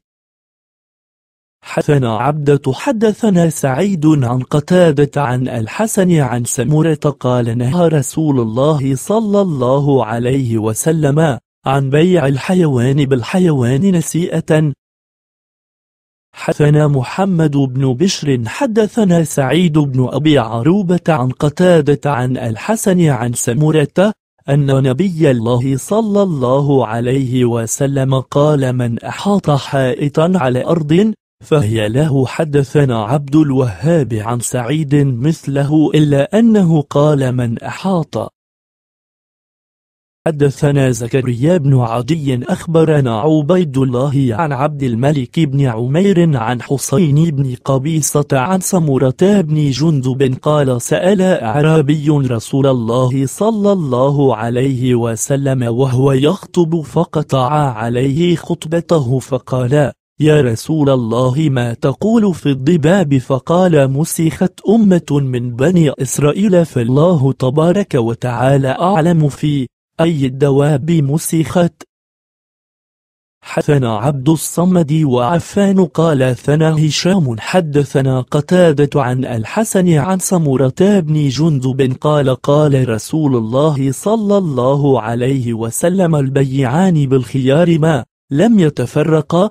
حدثنا عبدة حدثنا سعيد عن قتادة عن الحسن عن سمرة قال نهى رسول الله صلى الله عليه وسلم عن بيع الحيوان بالحيوان نسيئة حدثنا محمد بن بشر حدثنا سعيد بن أبي عروبة عن قتادة عن الحسن عن سمرة أن نبي الله صلى الله عليه وسلم قال من أحاط حائطا على أرض فهي له حدثنا عبد الوهاب عن سعيد مثله إلا أنه قال من أحاط حدثنا زكريا بن عدي أخبرنا عبيد الله عن عبد الملك بن عمير عن حسين بن قبيصة عن سمرة بن جندب قال سأل أعرابي رسول الله صلى الله عليه وسلم وهو يخطب فقطع عليه خطبته فقال يا رسول الله ما تقول في الضباب فقال مسخت أمة من بني إسرائيل فالله تبارك وتعالى أعلم فيه أي الدواب مسخت حثنا عبد الصمد وعفان قال ثنا هشام حدثنا قتادة عن الحسن عن سمرة بن جندب قال قال رسول الله صلى الله عليه وسلم البيعان بالخيار ما لم يتفرقا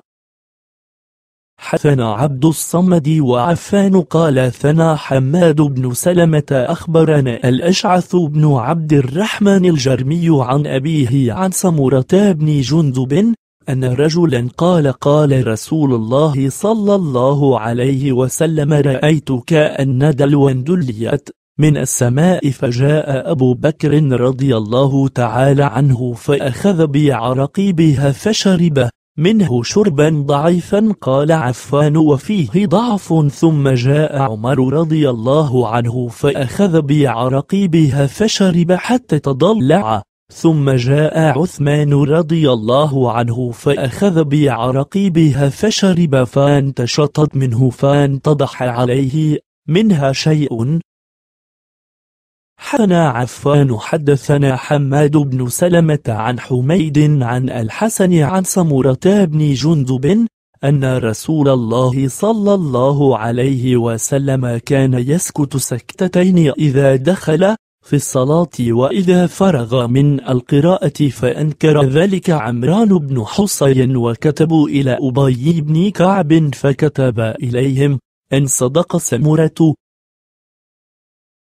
حثنا عبد الصمد وعفان قال ثنا حماد بن سلمة أخبرنا الأشعث بن عبد الرحمن الجرمي عن أبيه عن سمرة بن جندب أن رجلا قال قال رسول الله صلى الله عليه وسلم رأيت كأن دلوا دليت من السماء فجاء أبو بكر رضي الله تعالى عنه فأخذ بعرقيبها فشربه منه شربا ضعيفا قال عفان وفيه ضعف ثم جاء عمر رضي الله عنه فأخذ بعرقي بها فشرب حتى تضلع ثم جاء عثمان رضي الله عنه فأخذ بعرقي بها فشرب فانتشطت منه فانتضح عليه منها شيء حدثنا عفان حدثنا حماد بن سلمة عن حميد عن الحسن عن سمرة بن جندب أن رسول الله صلى الله عليه وسلم كان يسكت سكتتين إذا دخل في الصلاة وإذا فرغ من القراءة فأنكر ذلك عمران بن حصين وكتبوا إلى أبي بن كعب فكتب إليهم أن صدق سمرته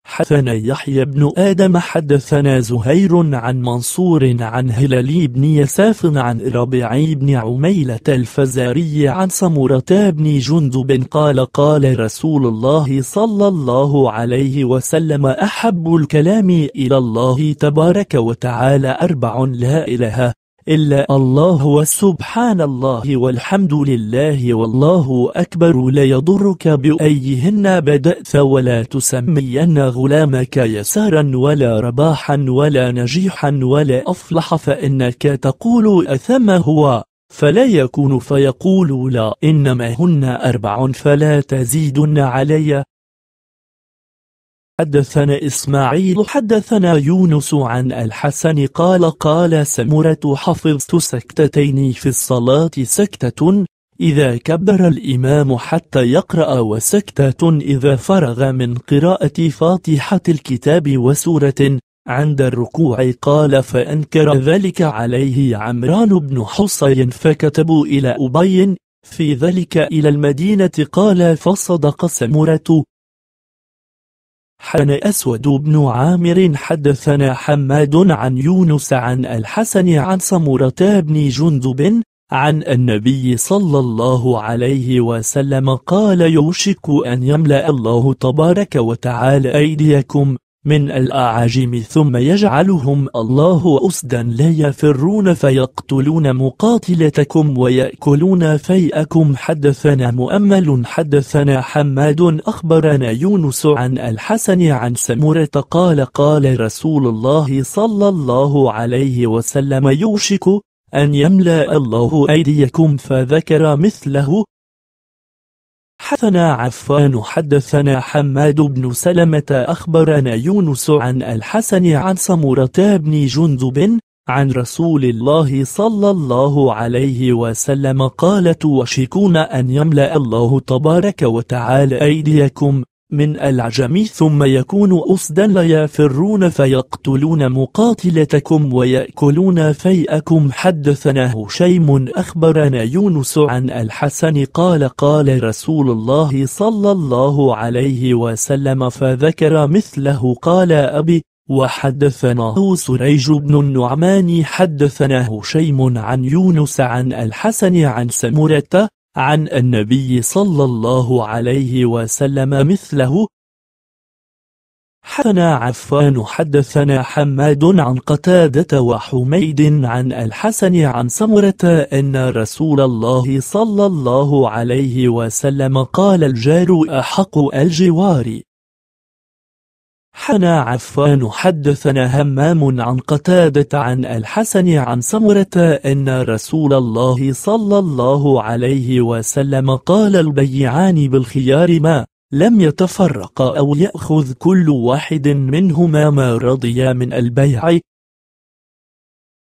حدثنا يحيى بن آدم حدثنا زهير عن منصور عن هلال بن يساف عن ربيع بن عميلة الفزاري عن سمرة بن جندب قال قال رسول الله صلى الله عليه وسلم أحب الكلام إلى الله تبارك وتعالى أربع لا إله إلا الله وسبحان الله والحمد لله والله أكبر لا يضرك بأيهن بدأت ولا تسمين غلامك يسارا ولا رباحا ولا نجيحا ولا أفلح فإنك تقول أثم هو فلا يكون فيقول لا إنما هن أربع فلا تزيدن علي حدثنا إسماعيل حدثنا يونس عن الحسن قال قال سمرة حفظت سكتتين في الصلاة سكتة إذا كبر الإمام حتى يقرأ وسكتة إذا فرغ من قراءة فاتحة الكتاب وسورة عند الركوع قال فأنكر ذلك عليه عمران بن حصين فكتبوا إلى أبي في ذلك إلى المدينة قال فصدق سمرة حن أسود بن عامر حدثنا حماد عن يونس عن الحسن عن سمرة بن جندب عن النبي صلى الله عليه وسلم قال يوشك أن يملأ الله تبارك وتعالى أيديكم من الأعاجم ثم يجعلهم الله أسدا لا يفرون فيقتلون مقاتلتكم ويأكلون فيئكم حدثنا مؤمل حدثنا حماد أخبرنا يونس عن الحسن عن سمرة قال قال رسول الله صلى الله عليه وسلم يوشك أن يملأ الله أيديكم فذكر مثله حدثنا عفان حدثنا حماد بن سلمة أخبرنا يونس عن الحسن عن سمرة بن جندب عن رسول الله صلى الله عليه وسلم قال توشكون أن يملأ الله تبارك وتعالى أيديكم من العجم ثم يكون أسدا ليفرون فيقتلون مقاتلتكم ويأكلون فيئكم حدثنا هشيم أخبرنا يونس عن الحسن قال قال رسول الله صلى الله عليه وسلم فذكر مثله قال أبي وحدثناه سريج بن النعمان حدثنا هشيم عن يونس عن الحسن عن سمرة عن النبي صلى الله عليه وسلم مثله حدثنا عفان حدثنا حماد عن قتادة وحميد عن الحسن عن سمرة أن رسول الله صلى الله عليه وسلم قال الجار أحق الجوار حنا عفان حدثنا همام عن قتادة عن الحسن عن سمرة أن رسول الله صلى الله عليه وسلم قال البيعان بالخيار ما لم يتفرق أو يأخذ كل واحد منهما ما رضي من البيع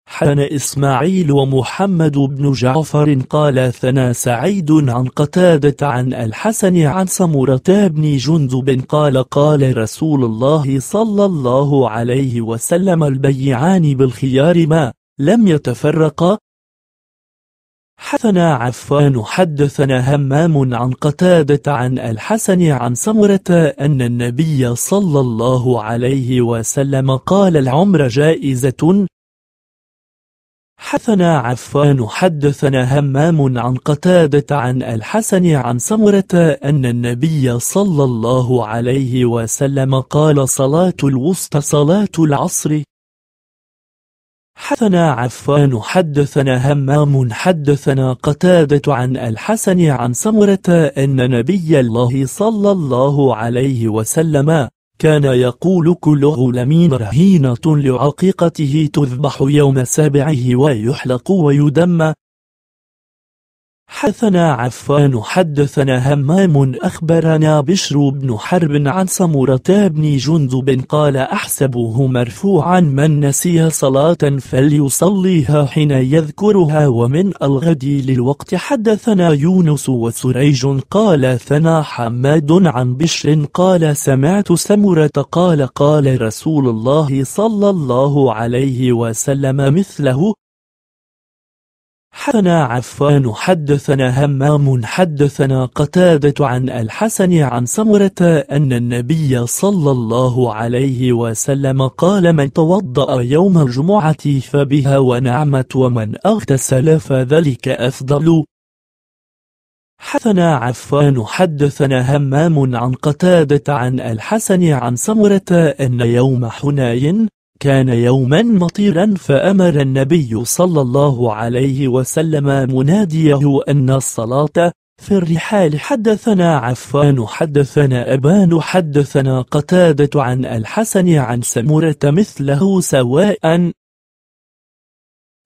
حدثنا إسماعيل ومحمد بن جعفر قال ثنا سعيد عن قتادة عن الحسن عن سمرة بن جندب قال قال رسول الله صلى الله عليه وسلم البيعان بالخيار ما لم يتفرقا حدثنا عفان حدثنا همام عن قتادة عن الحسن عن سمرة أن النبي صلى الله عليه وسلم قال العمر جائزة حثنا عفان حدثنا همام عن قتادة عن الحسن عن سمرة أن النبي صلى الله عليه وسلم قال صلاة الوسطى صلاة العصر حثنا عفان حدثنا همام حدثنا قتادة عن الحسن عن سمرة أن نبي الله صلى الله عليه وسلم كان يقول كل غلام رهينة لعقيقته تذبح يوم سابعه ويحلق ويدم حدثنا عفان حدثنا همام أخبرنا بشر بن حرب عن سمرة بن جندب قال أحسبه مرفوعا من نسي صلاة فليصليها حين يذكرها ومن الغد للوقت حدثنا يونس وسريج قال ثنا حماد عن بشر قال سمعت سمرة قال قال رسول الله صلى الله عليه وسلم مثله حدثنا عفان حدثنا همام حدثنا قتادة عن الحسن عن سمرة أن النبي صلى الله عليه وسلم قال من توضأ يوم الجمعة فبها ونعمت ومن اغتسل فذلك أفضل حدثنا عفان حدثنا همام عن قتادة عن الحسن عن سمرة أن يوم حنين كان يوما مطيرا فأمر النبي صلى الله عليه وسلم مناديه أن الصلاة في الرحال حدثنا عفان حدثنا أبان حدثنا قتادة عن الحسن عن سمرة مثله سواء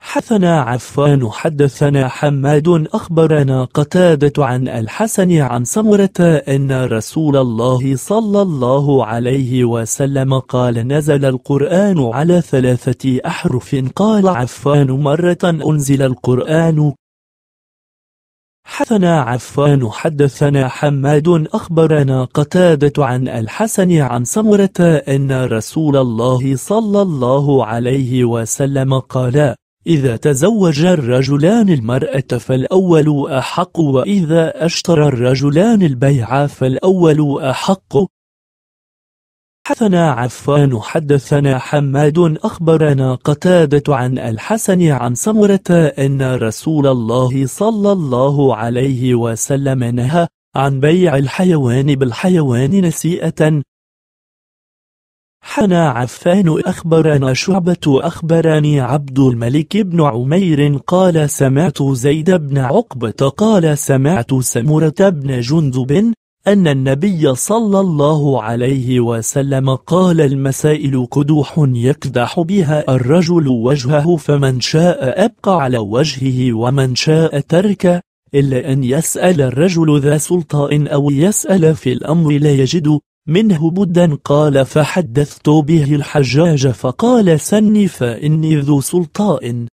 حثنا عفان حدثنا حماد أخبرنا قتادة عن الحسن عن سمرة أن رسول الله صلى الله عليه وسلم قال نزل القرآن على ثلاثة أحرف قال عفان مرة أنزل القرآن حدثنا عفان حدثنا حماد أخبرنا قتادة عن الحسن عن سمرة أن رسول الله صلى الله عليه وسلم قال إذا تزوج الرجلان المرأة فالأول أحق وإذا اشترى الرجلان البيع فالأول أحق حدثنا عفان حدثنا حماد أخبرنا قتادة عن الحسن عن سمرة أن رسول الله صلى الله عليه وسلم نهى عن بيع الحيوان بالحيوان نسيئة حنا عفان أخبرنا شعبة أخبرني عبد الملك بن عمير قال سمعت زيد بن عقبة قال سمعت سمرة بن جندب أن النبي صلى الله عليه وسلم قال المسائل قدوح يكدح بها الرجل وجهه فمن شاء أبقى على وجهه ومن شاء ترك إلا أن يسأل الرجل ذا سلطان أو يسأل في الأمر لا يجد منه بدا قال فحدثت به الحجاج فقال سني فإني ذو سلطاء